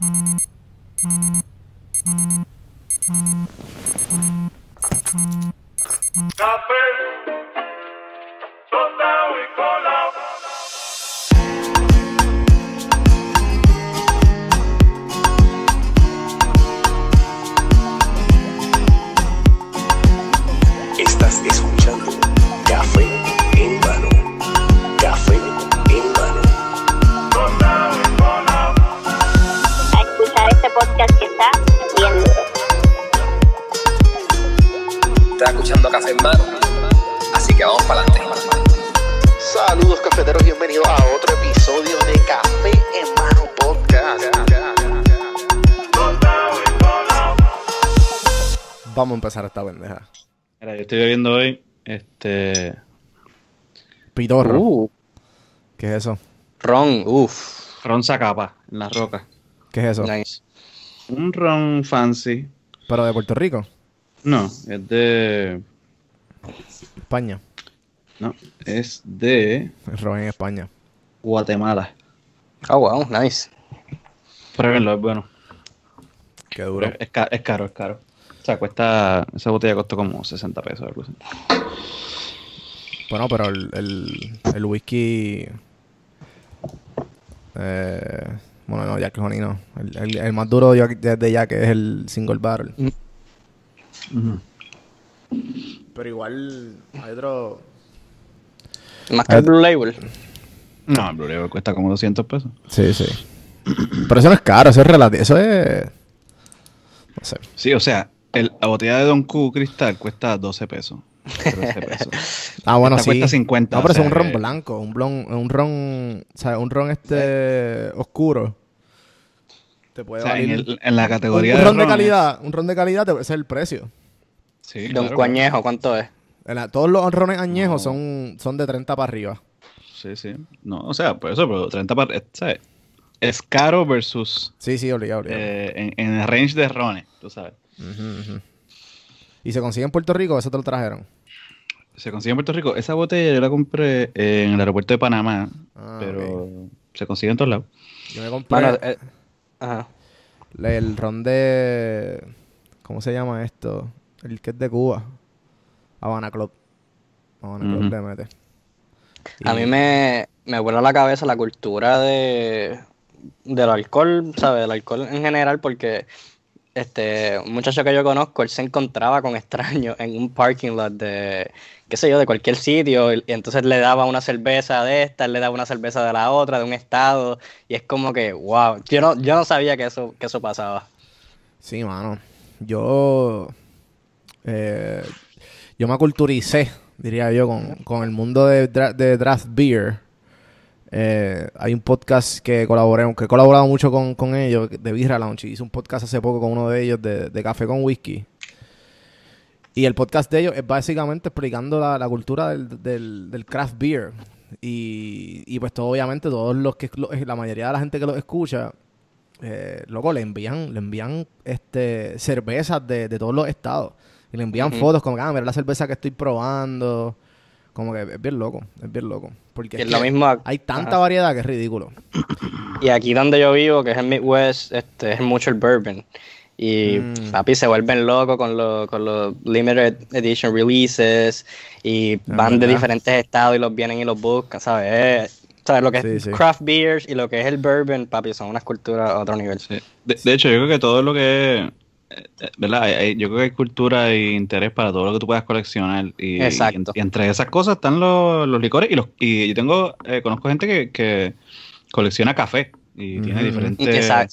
Stop it. Stop down, we call out. podcast está Estás escuchando Café en Mano, así que vamos para adelante. Saludos cafeteros, bienvenidos a otro episodio de Café en Mano Podcast. Vamos a empezar esta bendeja. Mira, yo estoy bebiendo hoy este Pidorro. Uh. ¿Qué es eso? Ron, uff. Ron sacapa en la roca. ¿Qué es eso? Un ron fancy. ¿Pero de Puerto Rico? No, es de. España. No, es de. Ron en España. Guatemala. Ah, wow, nice. Pruébenlo, es bueno. Qué duro. Es, caro, es caro, es O sea, cuesta. Esa botella costó como 60 pesos algo Bueno, pero el, el, el whisky. Eh, bueno, no, Jack Honey no. El, el, más duro de Jack, que es el single barrel. Mm. Pero igual hay otro... Más que el Blue Label. No, el Blue Label cuesta como 200 pesos. Sí, sí. Pero eso no es caro, eso es relativo. Eso es. No sé. Sí, o sea, el, la botella de Don Q Cristal cuesta 12 pesos. pesos. ah, bueno, sí. Cuesta 50. No, pero es un ron eh. blanco, un, un ron. O sea, un ron este eh. oscuro en, la categoría un, ron de calidad, un ron de calidad te, es el precio. Sí, claro. Don ¿cuánto es? todos los rones añejos son, son de 30 para arriba. Sí, sí. No, o sea, por pues eso, pero 30 para... Es, eh, ¿sabes? es caro versus... Sí, sí, obligado, eh, en, el range de rones, tú sabes. ¿Y se consigue en Puerto Rico eso te lo trajeron? Se consigue en Puerto Rico. Esa botella yo la compré eh, en el aeropuerto de Panamá, ah, pero se consigue en todos lados. Yo me compré... El ron de. ¿Cómo se llama esto? El que es de Cuba. Habana Club. Habana Club A mí me, me a la cabeza la cultura de del alcohol, ¿sabes? Del alcohol en general, porque este, un muchacho que yo conozco, él se encontraba con extraños en un parking lot de, qué sé yo, de cualquier sitio, y, entonces le daba una cerveza de esta, le daba una cerveza de la otra, de un estado, y es como que, wow, yo no, yo no sabía que eso, que eso pasaba. Sí, mano, yo, eh, yo me aculturicé, diría yo, con, con el mundo de draft beer eh, hay un podcast que colaboré, que he colaborado mucho con, ellos, de Birra Launch, Hice un podcast hace poco con uno de ellos de, Café con Whisky. Y el podcast de ellos es básicamente explicando la, cultura del, craft beer. Y, pues obviamente, todos los que eh, la mayoría de la gente que los escucha, eh, loco, le envían, le envían este cervezas de, todos los estados. Y le envían fotos como, ah, mira la cerveza que estoy probando. Como que es bien loco, es bien loco. Porque es, hay tanta variedad que es ridículo. Y aquí donde yo vivo, que es el Midwest, este, es mucho el bourbon. Y mm. papi se vuelven locos con, con los limited edition releases y van de diferentes estados y los vienen y los buscan, ¿sabes? ¿Sabes? Lo que es craft beers y lo que es el bourbon, papi, son unas culturas a otro nivel. De, de, hecho, yo creo que todo lo que es ¿verdad? yo creo que hay cultura e interés para todo lo que tú puedas coleccionar. Y, Exacto. Y, entre esas cosas están los, licores y los y yo tengo eh, conozco gente que, colecciona café y tiene diferentes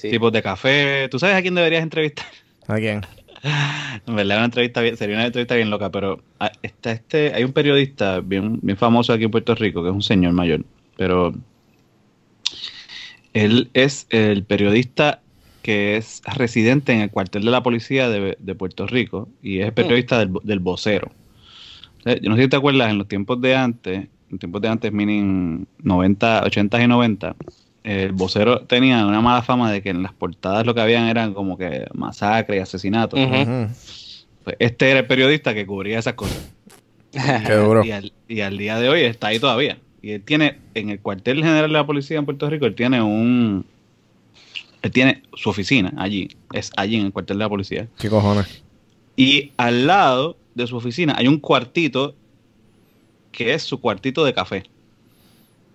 tipos de café. ¿Tú sabes a quién deberías entrevistar? ¿A quién? En verdad, una entrevista bien, sería una entrevista bien loca, pero ah, está este, hay un periodista bien, bien famoso aquí en Puerto Rico, que es un señor mayor, pero él es el periodista que es residente en el cuartel de la policía de, Puerto Rico y es periodista del, del vocero. Yo no sé si te acuerdas, en los tiempos de antes, en tiempos de antes, mini 90, 80 y 90, el vocero tenía una mala fama de que en las portadas lo que habían eran como que masacres y asesinatos. Pues este era el periodista que cubría esas cosas. Qué duro. Y, al, y, al, día de hoy está ahí todavía. Y él tiene, en el cuartel general de la policía en Puerto Rico, él tiene un, él tiene su oficina allí, es allí en el cuartel de la policía. ¿Qué cojones? Y al lado de su oficina hay un cuartito que es su cuartito de café.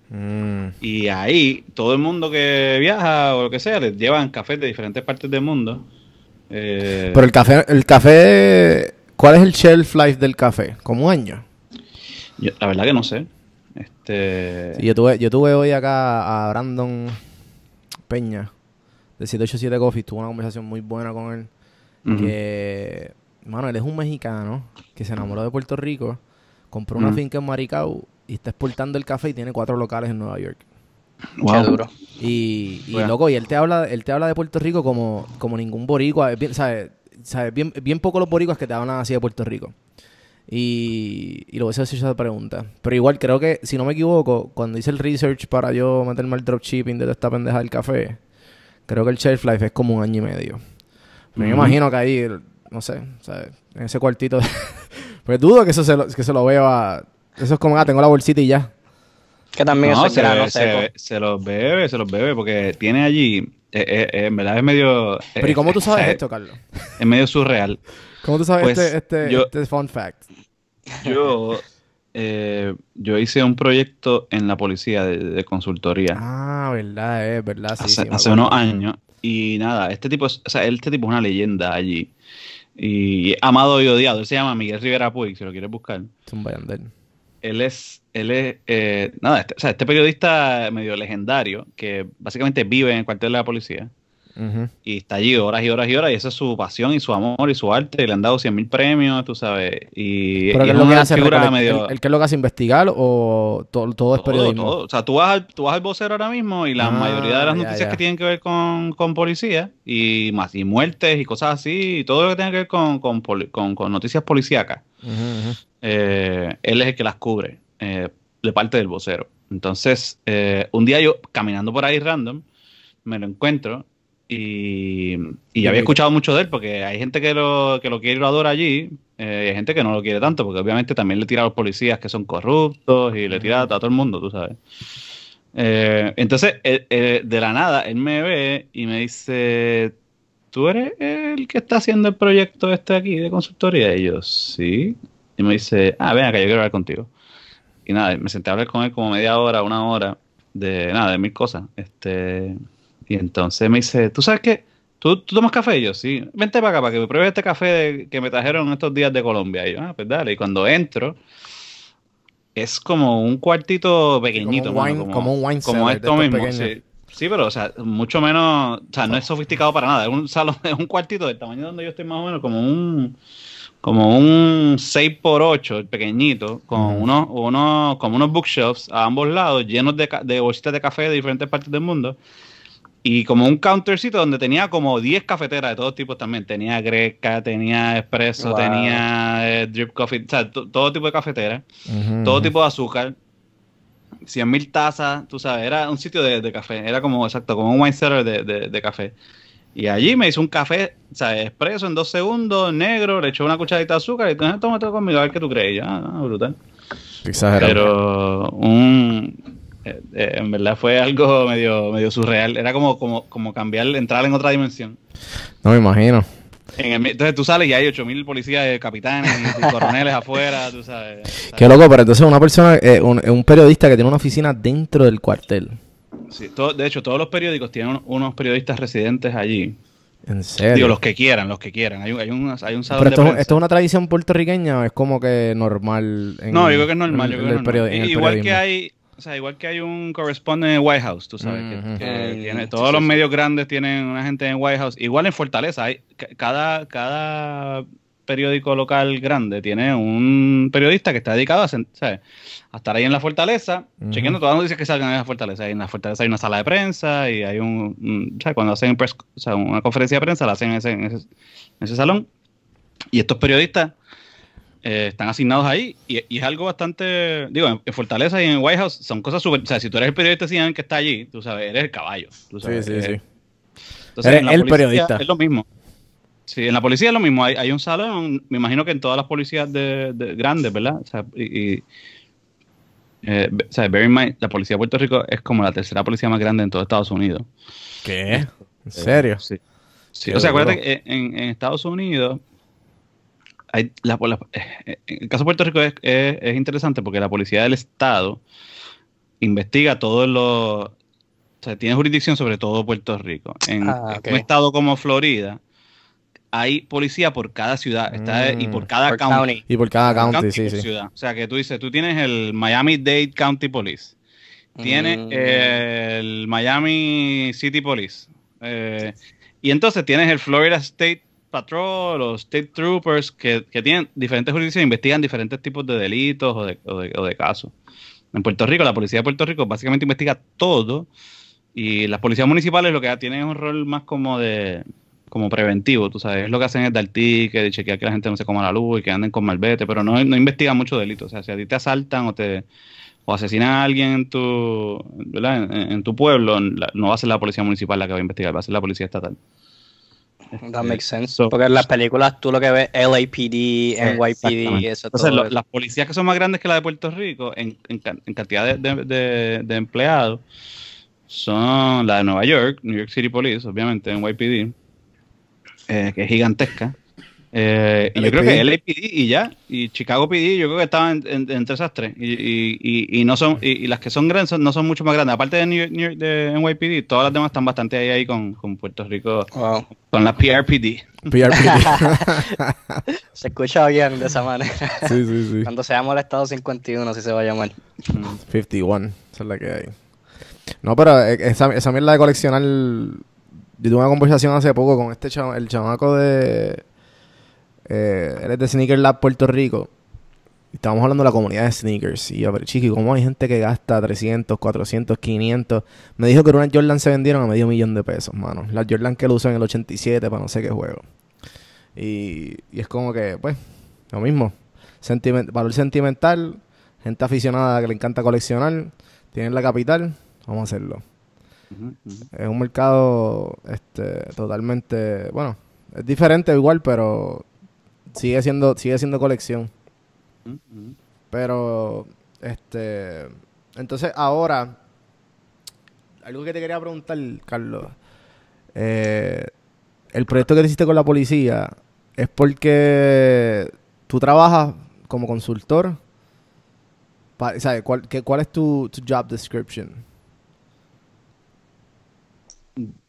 Mm. Y ahí todo el mundo que viaja o lo que sea, les llevan café de diferentes partes del mundo. Eh, Pero el café, el café, ¿cuál es el shelf life del café? ¿Cómo año? Yo, la verdad que no sé. Este... yo, tuve, yo tuve hoy acá a Brandon Peña, de 787 Coffee. Tuve una conversación muy buena con él. Que, mano, él es un mexicano que se enamoró de Puerto Rico, compró una finca en Maricao y está exportando el café y tiene cuatro locales en Nueva York. Wow. duro. Y, y loco, y él te habla, él te habla de Puerto Rico como, como ningún boricua. Bien, ¿sabes? ¿sabes? Bien, bien pocos los boricuas que te hablan así de Puerto Rico. Y, y lo voy a hacer esa pregunta. Pero igual creo que, si no me equivoco, cuando hice el research para yo meterme al dropshipping de esta pendeja del café, creo que el shelf life es como un año y medio. Me imagino que ahí, no sé, en ese cuartito. De... pues dudo que eso se lo, que se lo beba. Eso es como, ah, tengo la bolsita y ya. Que también eso se, no se, se, los bebe, se los bebe, porque tiene allí. Eh, eh, eh, en verdad es medio. Pero ¿y cómo tú sabes esto, Carlos? Es medio surreal. ¿Cómo tú sabes pues, este, este, este fun fact? Yo eh, yo hice un proyecto en la policía de, consultoría. Ah, verdad, es eh, verdad. hace, unos años. Y nada, este tipo, es, sea, este tipo es una leyenda allí. Y amado y odiado. Él se llama Miguel Rivera Puig, si lo quieres buscar. Es Él es, él es, eh, nada, este, este periodista medio legendario que básicamente vive en el cuartel de la policía. Y está allí horas y horas y horas, y esa es su pasión y su amor y su arte. Y le han dado 100 mil premios, tú sabes. Y, ¿Pero es que lo que hace investigar o todo, es periodismo? O sea, tú vas, al, vocero ahora mismo y la ah, mayoría de las noticias que tienen que ver con, policía y, más, y muertes y cosas así, y todo lo que tiene que ver con, noticias policíacas, eh, él es el que las cubre eh, de parte del vocero. Entonces, eh, un día yo caminando por ahí random, me lo encuentro y, había escuchado mucho de él porque hay gente que lo, que quiere y lo adora allí, eh, y hay gente que no lo quiere tanto, porque obviamente también le tira a los policías que son corruptos y le tira a, todo el mundo, tú sabes. Eh, entonces, eh, de la nada, él me ve y me dice, ¿tú eres el que está haciendo el proyecto este aquí de consultoría? Y yo, sí. Y me dice, ah, ven acá, yo quiero hablar contigo. Y nada, me senté a hablar con él como media hora, una hora, de nada, de mil cosas. Este, y entonces me dice, ¿tú sabes qué? ¿Tú, tomas café? Y yo, sí. Vente para acá para que me pruebe este café que me trajeron estos días de Colombia. Y yo, ah, pues dale. Y cuando entro, es como un cuartito pequeñito. Como un wine, como, un wine como esto mismo. Sí. pero, o sea, mucho menos. O sea, no es sofisticado para nada. Es un salón, es un cuartito del tamaño donde yo estoy más o menos, como un. Como un 6 por 8 pequeñito, con unos, como unos bookshops a ambos lados, llenos de, de bolsitas de café de diferentes partes del mundo y como un countercito donde tenía como 10 cafeteras de todos tipos también. Tenía greca, tenía espresso, tenía eh, drip coffee, o sea, todo tipo de cafeteras. todo tipo de azúcar, 100 mil tazas, tú sabes, era un sitio de, café, era como, exacto, como un wine cellar de, café. Y allí me hizo un café, o sea, expreso en dos segundos, negro, le echó una cucharadita de azúcar y ah, toma todo conmigo a ver qué tú crees. ya ah, brutal. Exagerado. Pero un, eh, eh, en verdad fue algo medio, medio surreal. Era como, como, cambiar, entrar en otra dimensión. No me imagino. entonces tú sales y hay 8000 policías, eh, capitanes, y coroneles afuera, tú sabes. Qué loco, pero entonces una persona, un, periodista que tiene una oficina dentro del cuartel. Sí, de hecho, todos los periódicos tienen unos periodistas residentes allí. ¿En serio? Digo, los que quieran, los que quieran. Hay, un, hay un esto, es una tradición puertorriqueña o es como que normal? En, no, yo yo creo que es normal. Igual que hay igual que hay un correspondiente en White House, tú sabes, que, mm-hmm. eh, todos los medios grandes tienen una gente en White House. Igual en Fortaleza, hay, cada, cada periódico local grande tiene un periodista que está dedicado a, estar ahí en la fortaleza, uh mm-hmm. todo chequeando todas las que salgan de la fortaleza. en la fortaleza hay una sala de prensa y hay un, cuando hacen una conferencia de prensa la hacen en ese salón. Y estos periodistas eh, están asignados ahí y, es algo bastante, digo, en, Fortaleza y en White House son cosas súper, o sea, si tú eres el periodista que está allí, tú sabes, eres el caballo. sí, sí, sí. Entonces, en la el policía periodista. Es lo mismo. Sí, en la policía es lo mismo. Hay, un salón, me imagino que en todas las policías de, grandes, ¿verdad? O sea, y, eh, bear in mind, la policía de Puerto Rico es como la tercera policía más grande en todo Estados Unidos. ¿Qué? Eh, ¿En serio? sí. sí. O sea, acuérdate que en Estados Unidos eh, eh, el caso de Puerto Rico es, es, interesante porque la policía del Estado investiga todos los... O sea, tiene jurisdicción sobre todo Puerto Rico. En, ah, un estado como Florida, hay policía por cada ciudad mm, y por cada county, Y por cada county, sí, sí. Ciudad. O sea, que tú dices, tú tienes el Miami-Dade County Police, tienes mm. eh, el Miami City Police, y entonces tienes el Florida State Patrol, los State Troopers, que, tienen diferentes jurisdicciones, investigan diferentes tipos de delitos o de, casos. En Puerto Rico, la policía de Puerto Rico básicamente investiga todo y las policías municipales lo que tienen es un rol más como de como preventivo, tú sabes, lo que hacen es dar que chequear que la gente no se coma la luz y que anden con malvete, pero no, no investigan muchos delitos o sea, si a ti te asaltan o te o asesinan a alguien en tu, en, tu pueblo, no va a ser la policía municipal la que va a investigar, va a ser la policía estatal. That sense. Porque en las películas tú lo que ves LAPD, eh, NYPD, eso las policías que son más grandes que la de Puerto Rico, en, cantidad de, empleados, son la de Nueva York, New York City Police, obviamente, NYPD, eh, que es gigantesca. Eh, yo creo que LAPD y ya, y Chicago PD, yo creo que estaban entre esas tres. Y, y, no son, y, las que son grandes no son mucho más grandes. Aparte de, New, NYPD, todas las demás están bastante ahí, ahí con, Puerto Rico, con la PRPD. PRPD. se escucha bien de esa manera. Sí, sí, sí. Cuando se llama el Estado 51, si se va a llamar. 51, esa es la que hay. No, pero eh, esa, esa mierda de coleccionar. Yo tuve una conversación hace poco con este el chamaco de eh, él de Sneaker Lab Puerto Rico. Estamos hablando de la comunidad de sneakers. Y yo, pero chiqui, ¿cómo hay gente que gasta 300, 400, 500? Me dijo que unas Jordan se vendieron a medio millón de pesos, mano. Las Jordan que lo usan en el 87 para no sé qué juego. Y, es como que, pues, lo mismo. valor sentimental, gente aficionada que le encanta coleccionar, tienen la capital, vamos a hacerlo. Es un mercado este, totalmente, bueno, es diferente igual, pero sigue siendo, sigue siendo colección. Mm-hmm. Pero, este, entonces ahora, algo que te quería preguntar, Carlos, eh, el proyecto que hiciste con la policía es porque tú trabajas como consultor. ¿Cuál, ¿Cuál es tu, tu job description?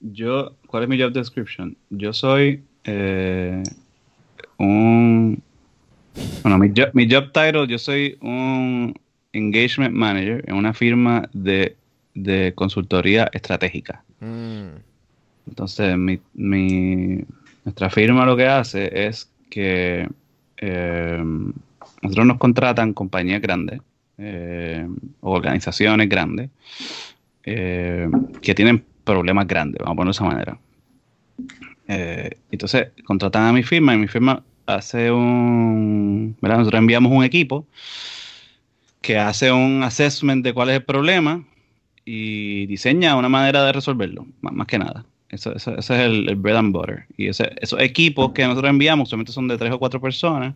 Yo, ¿cuál es mi job description? Yo soy eh, un... Bueno, mi job, mi job title, yo soy un engagement manager en una firma de, consultoría estratégica. Mm. Entonces, mi, mi, nuestra firma lo que hace es que em, nosotros nos contratan compañías grandes em, organizaciones grandes em, que tienen problemas grandes, vamos a ponerlo de esa manera. Eh, entonces contratan a mi firma y mi firma hace un. Nosotros enviamos un equipo que hace un assessment de cuál es el problema y diseña una manera de resolverlo, más, que nada. Ese es el, bread and butter. Y esos equipos que nosotros enviamos solamente son de tres o cuatro personas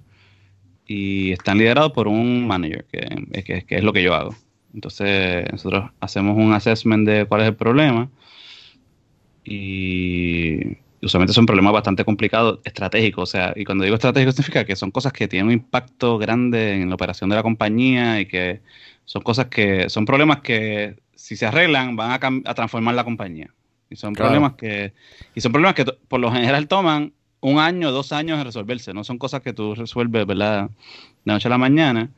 y están liderados por un manager, que, que es lo que yo hago. Entonces, nosotros hacemos un assessment de cuál es el problema y usualmente son problemas bastante complicados, estratégicos. O sea, y cuando digo estratégico significa que son cosas que tienen un impacto grande en la operación de la compañía y que son cosas que son problemas que si se arreglan van a, transformar la compañía. Y son problemas que y son problemas que por lo general toman un año, dos años en resolverse. No son cosas que tú resuelves, ¿verdad? De noche a la mañana.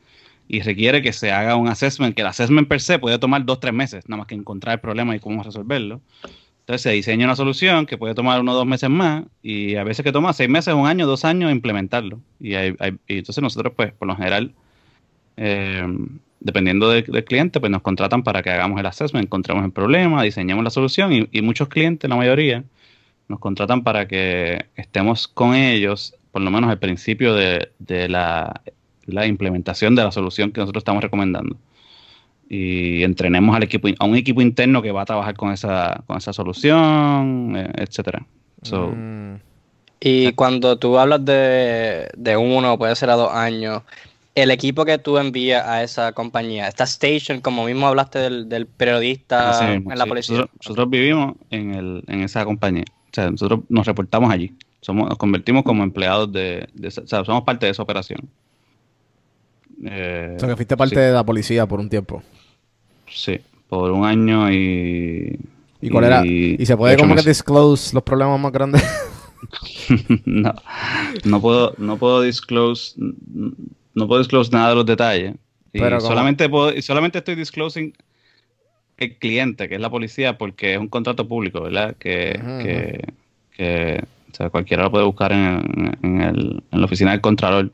Y requiere que se haga un assessment, que el assessment per se puede tomar dos, tres meses, nada más que encontrar el problema y cómo resolverlo. Entonces se diseña una solución que puede tomar uno o dos meses más y a veces que toma seis meses, un año, dos años implementarlo. Y, entonces nosotros, pues, por lo general, eh, dependiendo del, cliente, pues nos contratan para que hagamos el assessment, encontremos el problema, diseñamos la solución y, muchos clientes, la mayoría, nos contratan para que estemos con ellos, por lo menos al principio de, la implementación de la solución que nosotros estamos recomendando y entrenemos al equipo a un equipo interno que va a trabajar con esa, con esa solución, eh, etcétera. Mm. Y eh. cuando tú hablas de, uno, puede ser a dos años, el equipo que tú envías a esa compañía, esta station, como mismo hablaste del, periodista en la policía. Nosotros, vivimos en, el, en, esa compañía, nosotros nos reportamos allí, somos, nos convertimos como empleados de, somos parte de esa operación. Eh, o sea, que fuiste parte de la policía por un tiempo. Sí, por un año y... ¿Y cuál era? ¿Y se puede como que disclose los problemas más grandes? no, no puedo, no puedo disclose, no puedo disclose nada de los detalles. Y solamente solamente estoy disclosing el cliente, que es la policía, porque es un contrato público, ¿verdad? Que, sea, cualquiera lo puede buscar en, en la oficina del Contralor.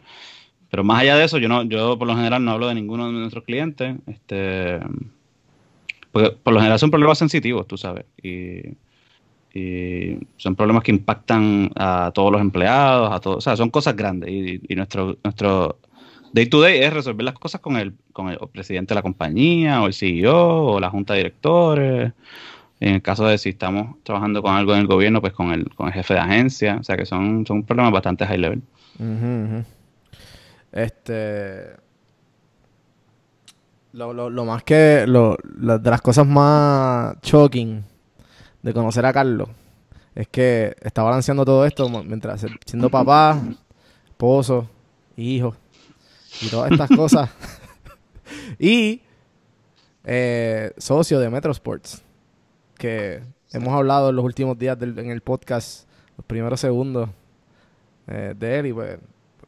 Pero más allá de eso, yo no, yo por lo general no hablo de ninguno de nuestros clientes. Este, por lo general son problemas sensitivos, tú sabes. Y, son problemas que impactan a todos los empleados, a todos. O sea, son cosas grandes. Y, nuestro, nuestro day to day es resolver las cosas con el, con el presidente de la compañía, o el CEO, o la junta de directores. En el caso de si estamos trabajando con algo en el gobierno, pues con el, con el jefe de agencia. O sea que son, son problemas bastante high level. Este. Lo, lo, lo más que. Lo, de las cosas más shocking de conocer a Carlos es que estaba balanceando todo esto mientras siendo papá, esposo, hijo y todas estas cosas. y eh, socio de Metro Sports, que hemos hablado en los últimos días en el podcast, los primeros segundos eh, de él y pues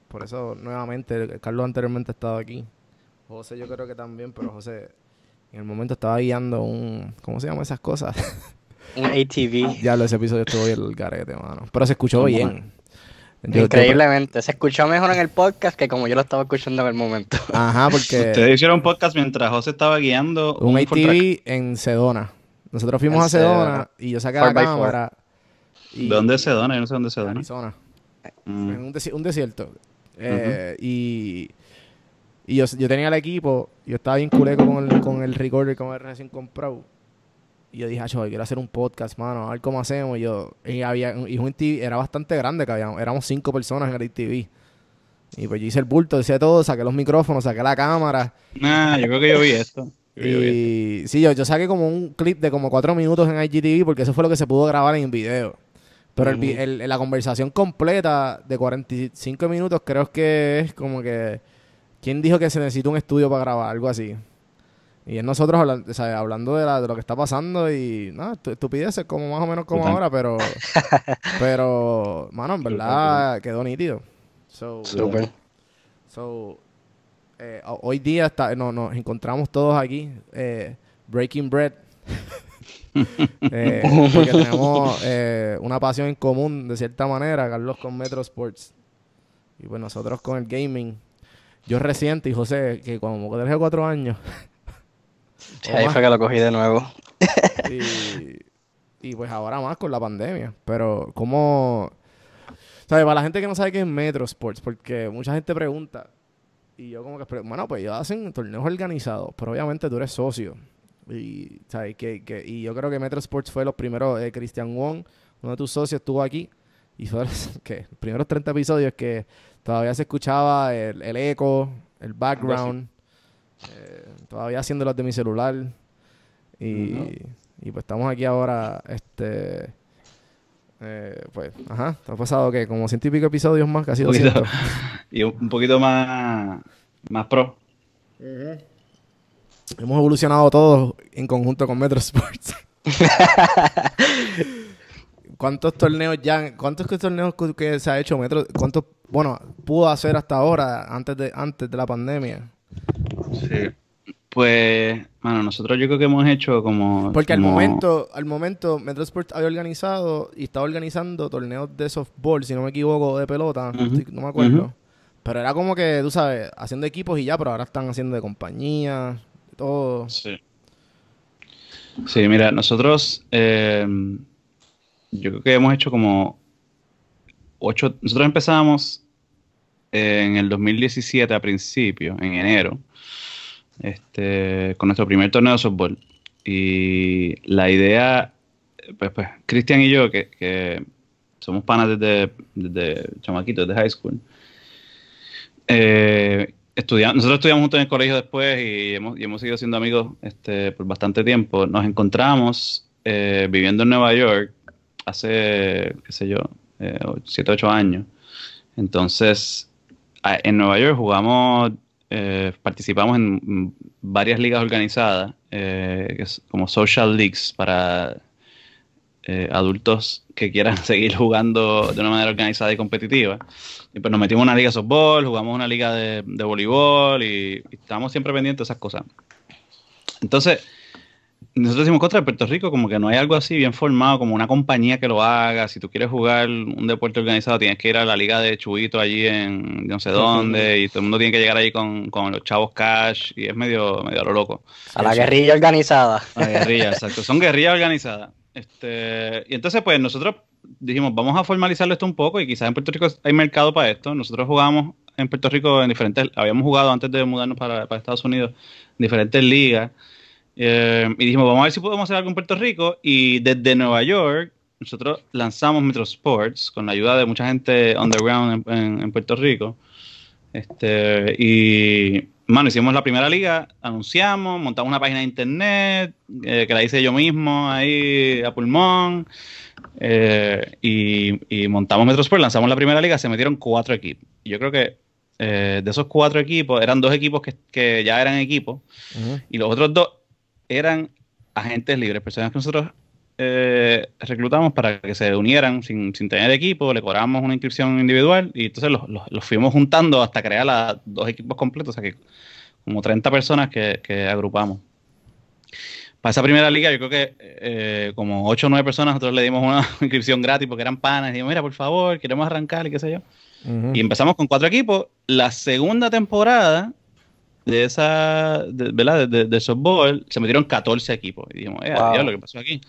por eso, nuevamente, Carlos anteriormente estaba aquí. José, yo creo que también, pero José en el momento estaba guiando un. ¿Cómo se llaman esas cosas? Un ATV. Ya lo ese episodio estuvo bien el garete, mano. Pero se escuchó bien. Increíblemente. Se escuchó mejor en el podcast que como yo lo estaba escuchando en el momento. Ajá, porque. Ustedes hicieron un podcast mientras José estaba guiando. Un, ATV en Sedona. Nosotros fuimos a Sedona, y yo saqué la cámara. Y... ¿Dónde es Sedona? Yo no sé dónde es Sedona. Arizona. Mm. En un, un desierto. Eh, y, yo, tenía el equipo, yo estaba bien culeco con el, con el recorder que me recién comprado. Y yo dije, ay, ah, quiero hacer un podcast, mano, a ver cómo hacemos. Y yo, y había, era bastante grande que habíamos, éramos cinco personas en el TV. Y pues yo hice el bulto, decía todo, saqué los micrófonos, saqué la cámara. Nah, yo creo que yo vi esto. y sí, yo, yo saqué como un clip de como cuatro minutos en IGTV porque eso fue lo que se pudo grabar en video. Pero el, la conversación completa de 45 minutos creo que es como que... ¿Quién dijo que se necesita un estudio para grabar? Algo así. Y es nosotros hablando, de, lo que está pasando y no, estupideces como más o menos como ahora, pero... pero, mano, en verdad quedó nítido. So, Super. So, eh, hoy día está, no, nos encontramos todos aquí, eh, Breaking Bread. Eh, porque tenemos eh, una pasión en común, de cierta manera, Carlos con Metro Sports. Y pues nosotros con el gaming. Yo reciente y José, que cuando tenía dejé cuatro años. ahí fue que lo cogí de nuevo. Y, pues ahora más con la pandemia. Pero, como ¿Sabes? Para la gente que no sabe qué es Metro Sports, porque mucha gente pregunta, y yo como que, bueno, pues ellos hacen torneos organizados, pero obviamente tú eres socio. Y, yo creo que Metro Sports fue los primeros, Cristian eh, Christian Wong, uno de tus socios, estuvo aquí. Y fue los, que, primeros 30 episodios que todavía se escuchaba el, eco, el background, eh, todavía haciendo los de mi celular. Y, pues estamos aquí ahora, este... Eh, pues, ajá, ha pasado que como ciento y pico episodios más, casi y un poquito más, más pro. Hemos evolucionado todos en conjunto con Metro Sports. ¿Cuántos torneos ya, cuántos torneos que se ha hecho Metro, cuántos, bueno, pudo hacer hasta ahora, antes de, antes de la pandemia? Sí. Pues, bueno, nosotros yo creo que hemos hecho como... Porque al momento, al momento, Metro Sports había organizado y estaba organizando torneos de softball, si no me equivoco, de pelota, no, me acuerdo. Pero era como que, tú sabes, haciendo equipos y ya, pero ahora están haciendo de compañía todo. Sí. mira, nosotros em, yo creo que hemos hecho como ocho. Nosotros empezamos eh, en el 2017 a principio, en enero, este, con nuestro primer torneo de softball. Y la idea, pues, pues, Cristian y yo, que, somos panas desde, desde chamaquitos, desde high school, eh, nosotros estudiamos juntos en el colegio después y hemos, y seguido siendo amigos este, por bastante tiempo. Nos encontramos eh, viviendo en Nueva York hace, qué sé yo, 7, eh, 8 años. Entonces, en Nueva York jugamos, eh, participamos en varias ligas organizadas, como social leagues para adultos que quieran seguir jugando de una manera organizada y competitiva. Y pues nos metimos en una liga de softball, jugamos una liga de, voleibol y, estamos siempre pendientes de esas cosas. Entonces, nosotros decimos contra Puerto Rico, como que no hay algo así bien formado, como una compañía que lo haga. Si tú quieres jugar un deporte organizado, tienes que ir a la liga de Chubito allí en no sé dónde, y todo el mundo tiene que llegar ahí con, los chavos cash, y es medio, medio lo loco. A la guerrilla organizada. A la guerrilla, exacto. Son guerrillas organizadas. Este, y entonces, pues nosotros dijimos, vamos a formalizarlo esto un poco y quizás en Puerto Rico hay mercado para esto. Nosotros jugamos en Puerto Rico en diferentes, habíamos jugado antes de mudarnos para, Estados Unidos, en diferentes ligas. Eh, y dijimos, vamos a ver si podemos hacer algo en Puerto Rico. Y desde Nueva York, nosotros lanzamos Metro Sports con la ayuda de mucha gente underground en, en Puerto Rico. Este, y bueno, hicimos la primera liga, anunciamos, montamos una página de internet, eh, que la hice yo mismo ahí a pulmón, eh, y, montamos montamos Metrosport, lanzamos la primera liga, se metieron cuatro equipos. Yo creo que eh, de esos cuatro equipos, eran dos equipos que, ya eran equipos, y los otros dos eran agentes libres, personas que nosotros eh, reclutamos para que se unieran sin, tener equipo, le cobramos una inscripción individual y entonces los, fuimos juntando hasta crear dos equipos completos, o como 30 personas que, agrupamos. Para esa primera liga, yo creo que eh, como 8 o 9 personas, nosotros le dimos una inscripción gratis porque eran panas. Y dijimos, mira, por favor, queremos arrancar y qué sé yo. Y empezamos con cuatro equipos. La segunda temporada, de esa, ¿verdad? De, de, se metieron 14 equipos. Y dijimos, eh, lo que pasó aquí.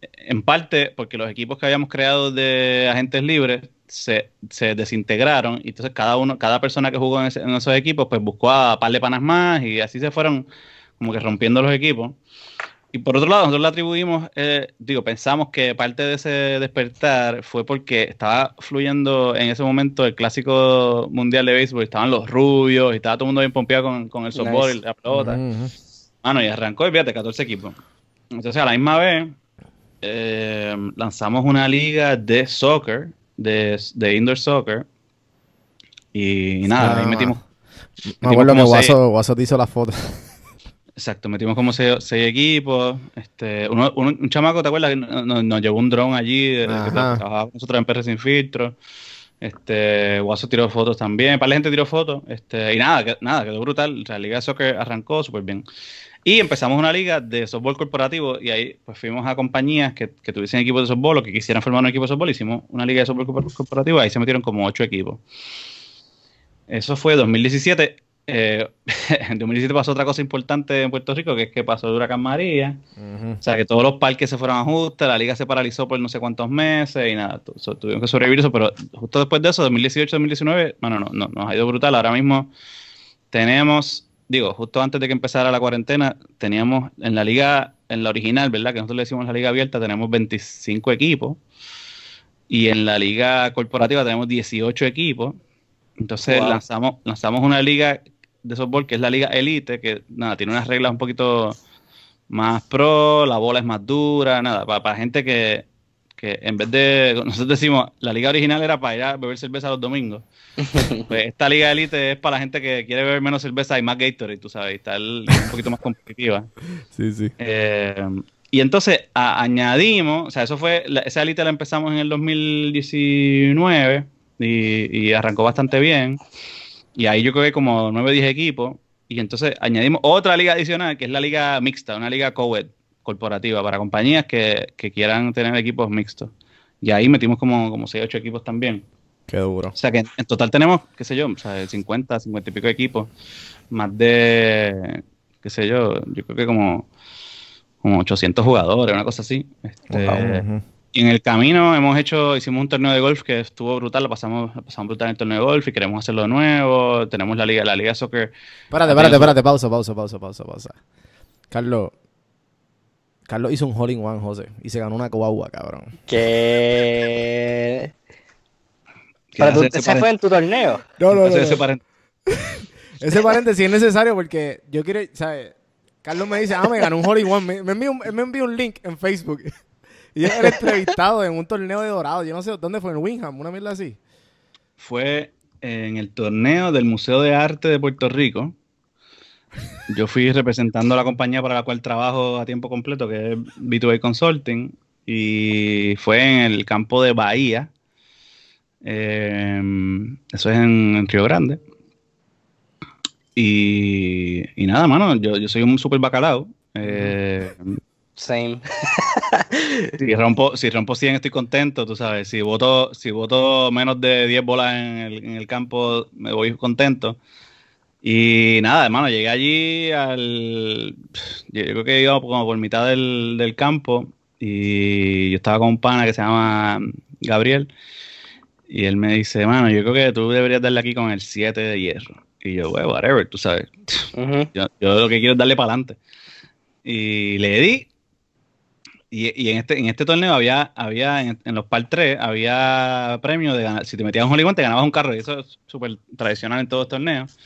En parte porque los equipos que habíamos creado de agentes libres se, se desintegraron y entonces cada uno, cada persona que jugó en, esos equipos, pues buscó a par de panas más y así se fueron como que rompiendo los equipos. Y por otro lado, nosotros le atribuimos, eh, digo, pensamos que parte de ese despertar fue porque estaba fluyendo en ese momento el clásico mundial de béisbol, estaban los rubios, y estaba todo el mundo bien pompeado con, el softball y la pelota. Mano, y arrancó, y fíjate, 14 equipos. Entonces, a la misma vez, eh, lanzamos una liga de soccer, de, indoor soccer, y nada, ahí ah. metimos. Me acuerdo que hizo la foto. Exacto, metimos como seis, equipos. Este, un chamaco, ¿te acuerdas? nos, llevó un dron allí, que trabajaba nosotros en PR Sin Filtro. Este, Guaso tiró fotos también, para la gente tiró fotos. Este, y nada, nada, quedó brutal. la Liga de Soccer arrancó súper bien. Y empezamos una liga de softball corporativo y ahí pues fuimos a compañías que, que tuviesen equipos de softball o que quisieran formar un equipo de softball. Hicimos una liga de softball corporativo y ahí se metieron como ocho equipos. Eso fue 2017. Eh, en 2017 pasó otra cosa importante en Puerto Rico, que es que pasó el huracán María. O sea, que todos los parques se fueron a ajuste, la liga se paralizó por no sé cuántos meses y nada, tuvimos que sobrevivir eso. Pero justo después de eso, 2018-2019, bueno, no, no, nos ha ido brutal. Ahora mismo tenemos, digo, justo antes de que empezara la cuarentena, teníamos en la liga, en la original, ¿verdad? Que nosotros le decimos la liga abierta, tenemos 25 equipos. Y en la liga corporativa tenemos 18 equipos. Entonces lanzamos, lanzamos una liga de softball, que es la liga elite, que nada, tiene unas reglas un poquito más pro, la bola es más dura, nada, para, gente que, en vez de, nosotros decimos, la liga original era para ir a beber cerveza los domingos. Pues esta liga elite es para la gente que quiere beber menos cerveza y más Gatorade, tú sabes, y está un poquito más competitiva. Sí, sí. Eh, y entonces añadimos, o sea, eso fue, esa elite la empezamos en el 2019 y, y arrancó bastante bien. Y ahí yo creo que como 9 o 10 equipos. Y entonces añadimos otra liga adicional, que es la liga mixta, una liga co corporativa, para compañías que, quieran tener equipos mixtos. Y ahí metimos como, como 6 o 8 equipos también. Qué duro. O sea que en total tenemos, qué sé yo, o sea, 50, 50 y pico equipos. Más de, qué sé yo, yo creo que como, como 800 jugadores, una cosa así. Este, en el camino hemos hecho, hicimos un torneo de golf que estuvo brutal, lo pasamos, pasamos brutal en el torneo de golf y queremos hacerlo de nuevo. Tenemos la liga, la liga soccer. Párate, párate, párate, pausa, pausa, pausa, pausa, pausa. Carlos, Carlos hizo un hole one, José, y se ganó una coagua, cabrón. ¿Qué? ese fue en tu torneo. No, no, no. Ese paréntesis. ese paréntesis es necesario porque yo quiero, ¿sabes? Carlos me dice, ah, me ganó un hole one. Me, me un link en Facebook y era entrevistado en un torneo de dorado. Yo no sé dónde fue, en Winham, una mierda así. Fue en el torneo del Museo de Arte de Puerto Rico. Yo fui representando a la compañía para la cual trabajo a tiempo completo, que es b 2 b Consulting, y fue en el campo de Bahía. Em, eso es en, Río Grande. Y, nada, mano, yo, soy un super bacalao. Eh, same. si, rompo, si rompo 100 estoy contento, tú sabes. Si voto, si menos de 10 bolas en el, en el campo, me voy contento. Y nada, hermano, llegué allí al... Yo creo que iba como por mitad del, campo y yo estaba con un pana que se llama Gabriel y él me dice, hermano yo creo que tú deberías darle aquí con el 7 de hierro. Y yo, whatever, tú sabes. yo lo que quiero es darle para adelante. Y le di y, en, este, en este torneo había, había en, los par 3, había premio de ganar. Si te metías un Hollywood, te ganabas un carro. Y eso es súper tradicional en todos los torneos.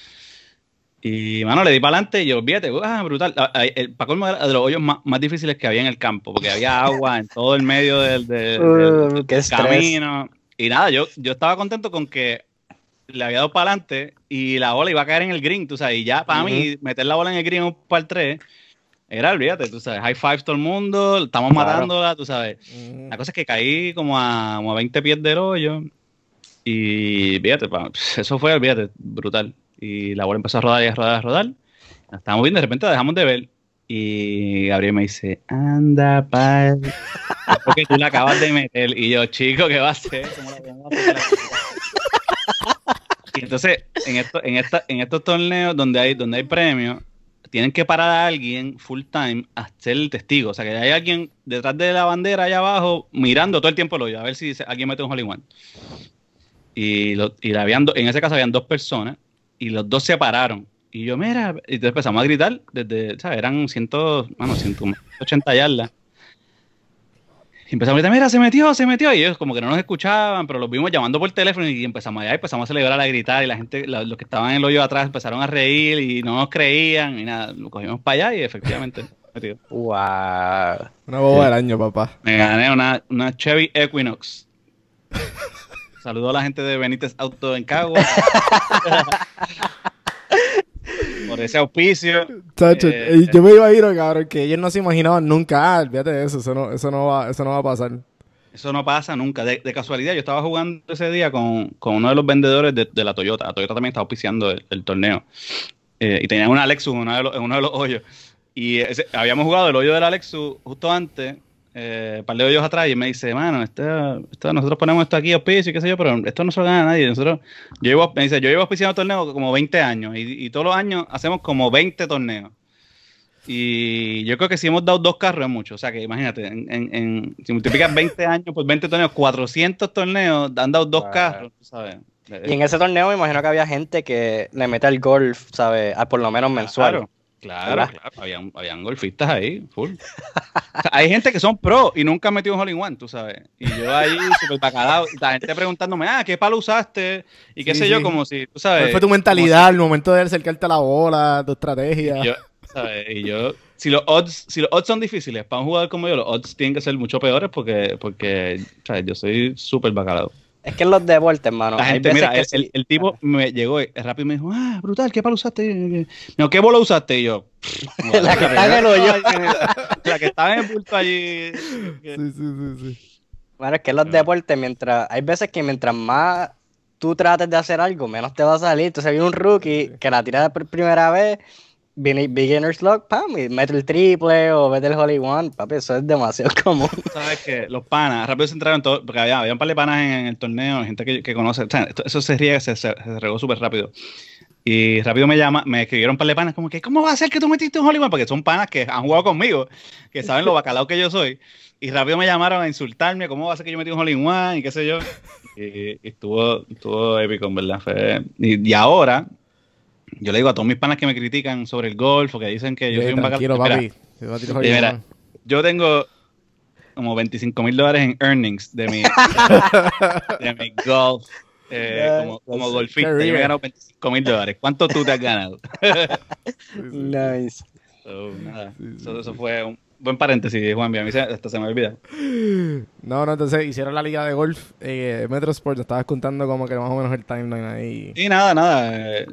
Y, mano, le di para adelante y olvídate, ah, brutal. Ah, el Paco de los hoyos más, difíciles que había en el campo, porque había agua en todo el medio del, camino. Y nada, yo, estaba contento con que le había dado para adelante y la bola iba a caer en el green, tú sabes. Y ya, para mí, meter la bola en el green en un par 3 era, olvídate, tú sabes, high five todo el mundo, estamos matándola, tú sabes. Mm. La cosa es que caí como a, como 20 pies del hoyo y, fíjate, eso fue, olvídate, brutal. Y la bola empezó a rodar y a rodar, a rodar. estábamos viendo, de repente la dejamos de ver y Gabriel me dice, anda, pal. Porque tú la acabas de meter. Y yo, chico, ¿qué va a hacer? y entonces, en, esta, en estos torneos donde hay, donde hay premios, tienen que parar a alguien full time a ser el testigo. O sea, que hay alguien detrás de la bandera allá abajo mirando todo el tiempo lo a ver si alguien mete un Holy one. Y, y en ese caso habían dos personas y los dos se pararon. Y yo, mira, y entonces empezamos a gritar desde, ¿sabes? Eran 100, bueno, 180 yardas empezamos a gritar, mira, se metió, se metió. Y ellos como que no nos escuchaban, pero los vimos llamando por teléfono y empezamos allá, y empezamos a celebrar, a gritar. Y la gente, los que estaban en el hoyo atrás empezaron a reír y no nos creían. Y nada, lo cogimos para allá y efectivamente. metió. ¡Wow! Una boba del año, papá. Me gané una, Chevy Equinox. Saludo a la gente de Benítez Auto en Cagua. por ese auspicio. Eh, yo eh, me iba a ir, cabrón, que ellos no se imaginaban nunca, ah, fíjate eso, eso no, eso no, va, a pasar. Eso no pasa nunca. De, casualidad, yo estaba jugando ese día con, uno de los vendedores de, la Toyota. La Toyota también estaba auspiciando el, torneo. Eh, y tenía una Lexus en uno de los, hoyos. Y habíamos jugado el hoyo de la Lexus justo antes eh, un par de atrás y me dice, mano, este, este, nosotros ponemos esto aquí a auspicio y qué sé yo, pero esto no se lo gana nadie. Nosotros, yo llevo, me dice, yo llevo auspiciando torneos como 20 años y, todos los años hacemos como 20 torneos. Y yo creo que si hemos dado dos carros es mucho. O sea que imagínate, en, si multiplicas 20 años por 20 torneos, 400 torneos, han dado dos carros, Y en ese torneo me imagino que había gente que le mete el golf, ¿sabes? Ah, por lo menos mensual. Claro. Claro, claro. Habían, golfistas ahí, full. hay gente que son pro y nunca han metido un hole in one, tú sabes. Y yo ahí, súper bacalado. la gente preguntándome, ah, ¿qué palo usaste? Y qué sé yo, como si, tú sabes. ¿Cuál fue tu mentalidad al momento de acercarte a la bola, tu estrategia? Y yo, si los odds, si los odds son difíciles para un jugador como yo, los odds tienen que ser mucho peores porque, porque ¿sabes? yo soy súper bacalado. Es que en los deportes, hermano. La gente, mira, el, tipo me llegó rápido y me dijo, ah, brutal, ¿qué palo usaste? No, ¿qué bola usaste? Y yo, la que en el estaba en el bulto allí. Sí, sí, sí, sí. Bueno, es que en los deportes, mientras, hay veces que mientras más tú trates de hacer algo, menos te va a salir. Entonces viene un rookie que la tira por primera vez Beginner's Lock, pam, y mete el triple o mete el Holy One, papi, eso es demasiado común. Sabes que los panas, rápido se entraron todos, porque había, había, un par de panas en, el torneo, gente que, que conoce, o sea, eso se riega, se, se, regó súper rápido. Y rápido me llama, me escribieron un par de panas, como que, ¿cómo va a ser que tú metiste un Holy One? Porque son panas que han jugado conmigo, que saben lo bacalao que yo soy. Y rápido me llamaron a insultarme, ¿cómo va a ser que yo metí un Holy One? Y qué sé yo. Y, estuvo, estuvo épico, en verdad. y, y ahora, yo le digo a todos mis panas que me critican sobre el golf, o que dicen que yo soy un bacalao. Papi. mira, yo tengo como 25 mil dólares en earnings de mi, de mi golf. Eh, como, como golfista, yo me he ganado 25 mil dólares. ¿Cuánto tú te has ganado? nice. nada. eso fue un, buen paréntesis, Juan. A mí se, hasta me olvida. No, no, entonces hicieron la liga de golf. Eh, Metro Sports, estabas contando como que más o menos el timeline ahí. Sí, nada, nada. Eh,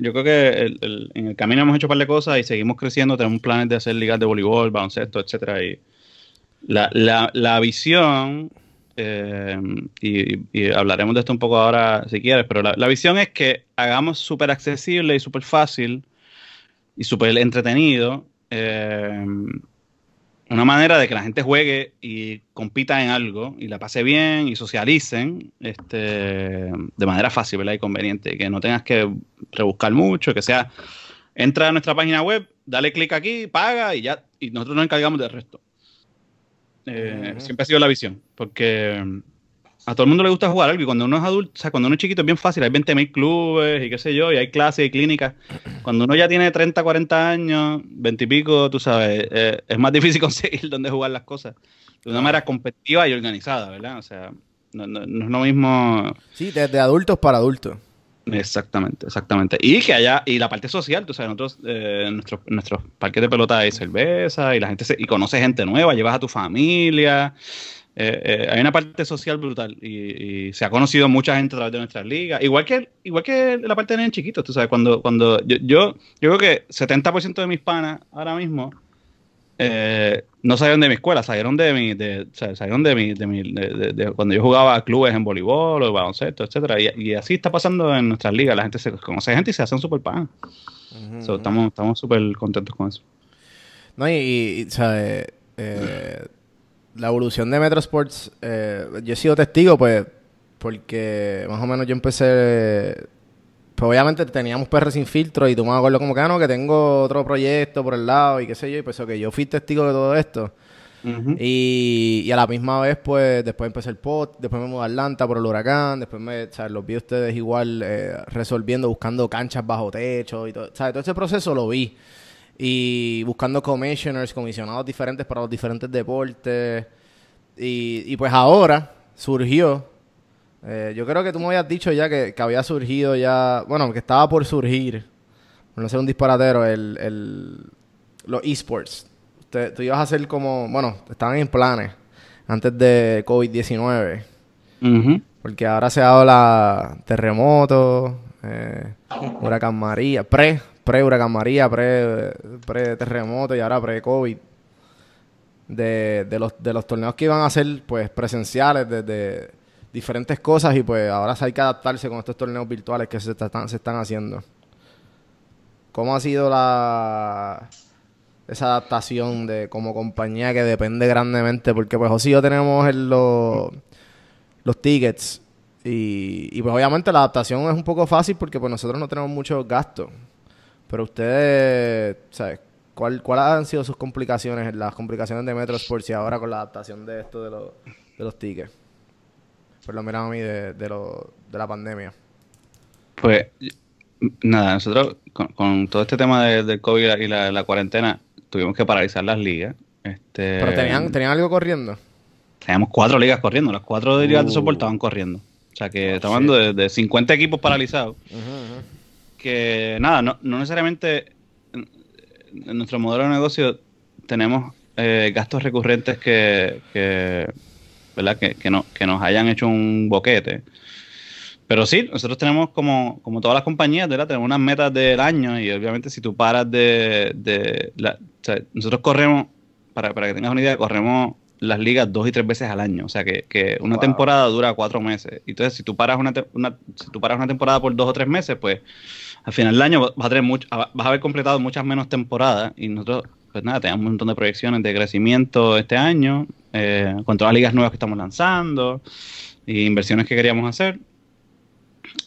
yo creo que en el camino hemos hecho un par de cosas y seguimos creciendo. Tenemos planes de hacer ligas de voleibol, baloncesto, etcétera. Y la, visión, eh, y, hablaremos de esto un poco ahora si quieres, pero la, visión es que hagamos súper accesible y súper fácil y súper entretenido. Eh, una manera de que la gente juegue y compita en algo y la pase bien y socialicen este, de manera fácil ¿verdad? y conveniente, que no tengas que rebuscar mucho, que sea, entra a nuestra página web, dale clic aquí, paga y ya, y nosotros nos encargamos del resto. Eh, siempre ha sido la visión, porque a todo el mundo le gusta jugar algo y cuando uno es adulto, o sea, cuando uno es chiquito es bien fácil, hay 20.000 clubes y qué sé yo, y hay clases y clínicas. Cuando uno ya tiene 30, 40 años, 20 y pico, tú sabes, eh, es más difícil conseguir dónde jugar las cosas de una ah. manera competitiva y organizada, ¿verdad? O sea, no, no, no es lo mismo... Sí, desde adultos para adultos. Exactamente, exactamente. Y que allá, y la parte social, tú sabes, nosotros, eh, nuestros, nuestros parques de pelota hay cerveza y la gente se, y conoce gente nueva, llevas a tu familia, eh, eh, hay una parte social brutal y, se ha conocido mucha gente a través de nuestras ligas. Igual que, igual que la parte de niños chiquitos, tú sabes, cuando, cuando yo, creo que 70% de mis panas ahora mismo eh, no salieron de mi escuela, salieron de mi, de, salieron de mi, cuando yo jugaba a clubes en voleibol o baloncesto, etcétera, y, así está pasando en nuestras ligas, la gente se conoce gente y se hacen súper pan. estamos estamos súper contentos con eso. No, y, ¿sabes? la evolución de Metro Sports, eh, yo he sido testigo, pues, porque más o menos yo empecé. Pues obviamente teníamos perros sin filtro y tú me acuerdo como que, ah, no, que tengo otro proyecto por el lado y qué sé yo, y pues, que yo fui testigo de todo esto. y, a la misma vez, pues, después empecé el pot, después me mudé a Atlanta por el huracán, después me, ¿sabes? los vi ustedes igual eh, resolviendo, buscando canchas bajo techo y todo, ¿sabes? Todo ese proceso lo vi y buscando commissioners, comisionados diferentes para los diferentes deportes. Y, y pues ahora surgió, eh, yo creo que tú me habías dicho ya que, había surgido ya, bueno, que estaba por surgir, no ser un disparatero, el, el, los esports. Tú ibas a hacer como, bueno, estaban en planes antes de COVID-19. Porque ahora se habla terremoto, eh, huracán María, pre, pre-Huracán María, pre-terremoto y ahora pre-COVID. De, los, de los torneos que iban a ser pues presenciales desde de diferentes cosas y pues ahora hay que adaptarse con estos torneos virtuales que se están, haciendo. ¿Cómo ha sido la esa adaptación de como compañía que depende grandemente? Porque pues sí si yo tenemos los, tickets y, y pues obviamente la adaptación es un poco fácil porque pues nosotros no tenemos muchos gastos. Pero ustedes, ¿sabes? ¿Cuál, ¿Cuáles han sido sus complicaciones, las complicaciones de Metro Sports y ahora con la adaptación de esto de, los, de los tickets? Por lo menos a mí de, de, la pandemia. Pues nada, nosotros con, todo este tema del COVID y, la, cuarentena tuvimos que paralizar las ligas. Este, ¿Pero tenían, tenían algo corriendo? Teníamos cuatro ligas corriendo, las cuatro ligas de uh. soporte estaban corriendo. O sea que estaban de, de, 50 equipos paralizados. Ajá, que nada, no, necesariamente en nuestro modelo de negocio tenemos eh, gastos recurrentes que, ¿verdad? Que, nos hayan hecho un boquete. Pero sí, nosotros tenemos como, como todas las compañías, ¿verdad? tenemos unas metas del año y obviamente si tú paras de... nosotros corremos, para, para, que tengas una idea, corremos las ligas dos y tres veces al año. O sea que, una temporada dura cuatro meses. Entonces si tú, paras una, si tú paras una temporada por dos o tres meses, pues al final del año vas a, mucho, ah, vas a haber completado muchas menos temporadas y nosotros, pues nada, tenemos un montón de proyecciones de crecimiento este año, eh, con todas las ligas nuevas que estamos lanzando, y inversiones que queríamos hacer.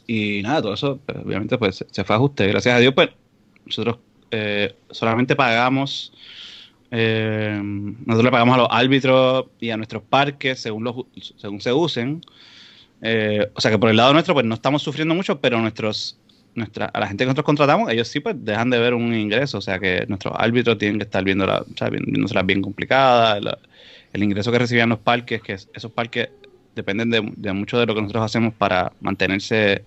Y nada, todo eso pues, obviamente pues se fue a ajuste. Gracias a Dios, pues nosotros eh, solamente pagamos, eh, nosotros le pagamos a los árbitros y a nuestros parques según, los, según se usen. Eh, o sea que por el lado nuestro, pues no estamos sufriendo mucho, pero nuestros nuestra, a la gente que nosotros contratamos, ellos sí pues dejan de ver un ingreso, o sea que nuestros árbitros tienen que estar viendo la, bien complicada el ingreso que recibían los parques, que esos parques dependen de, mucho de lo que nosotros hacemos para mantenerse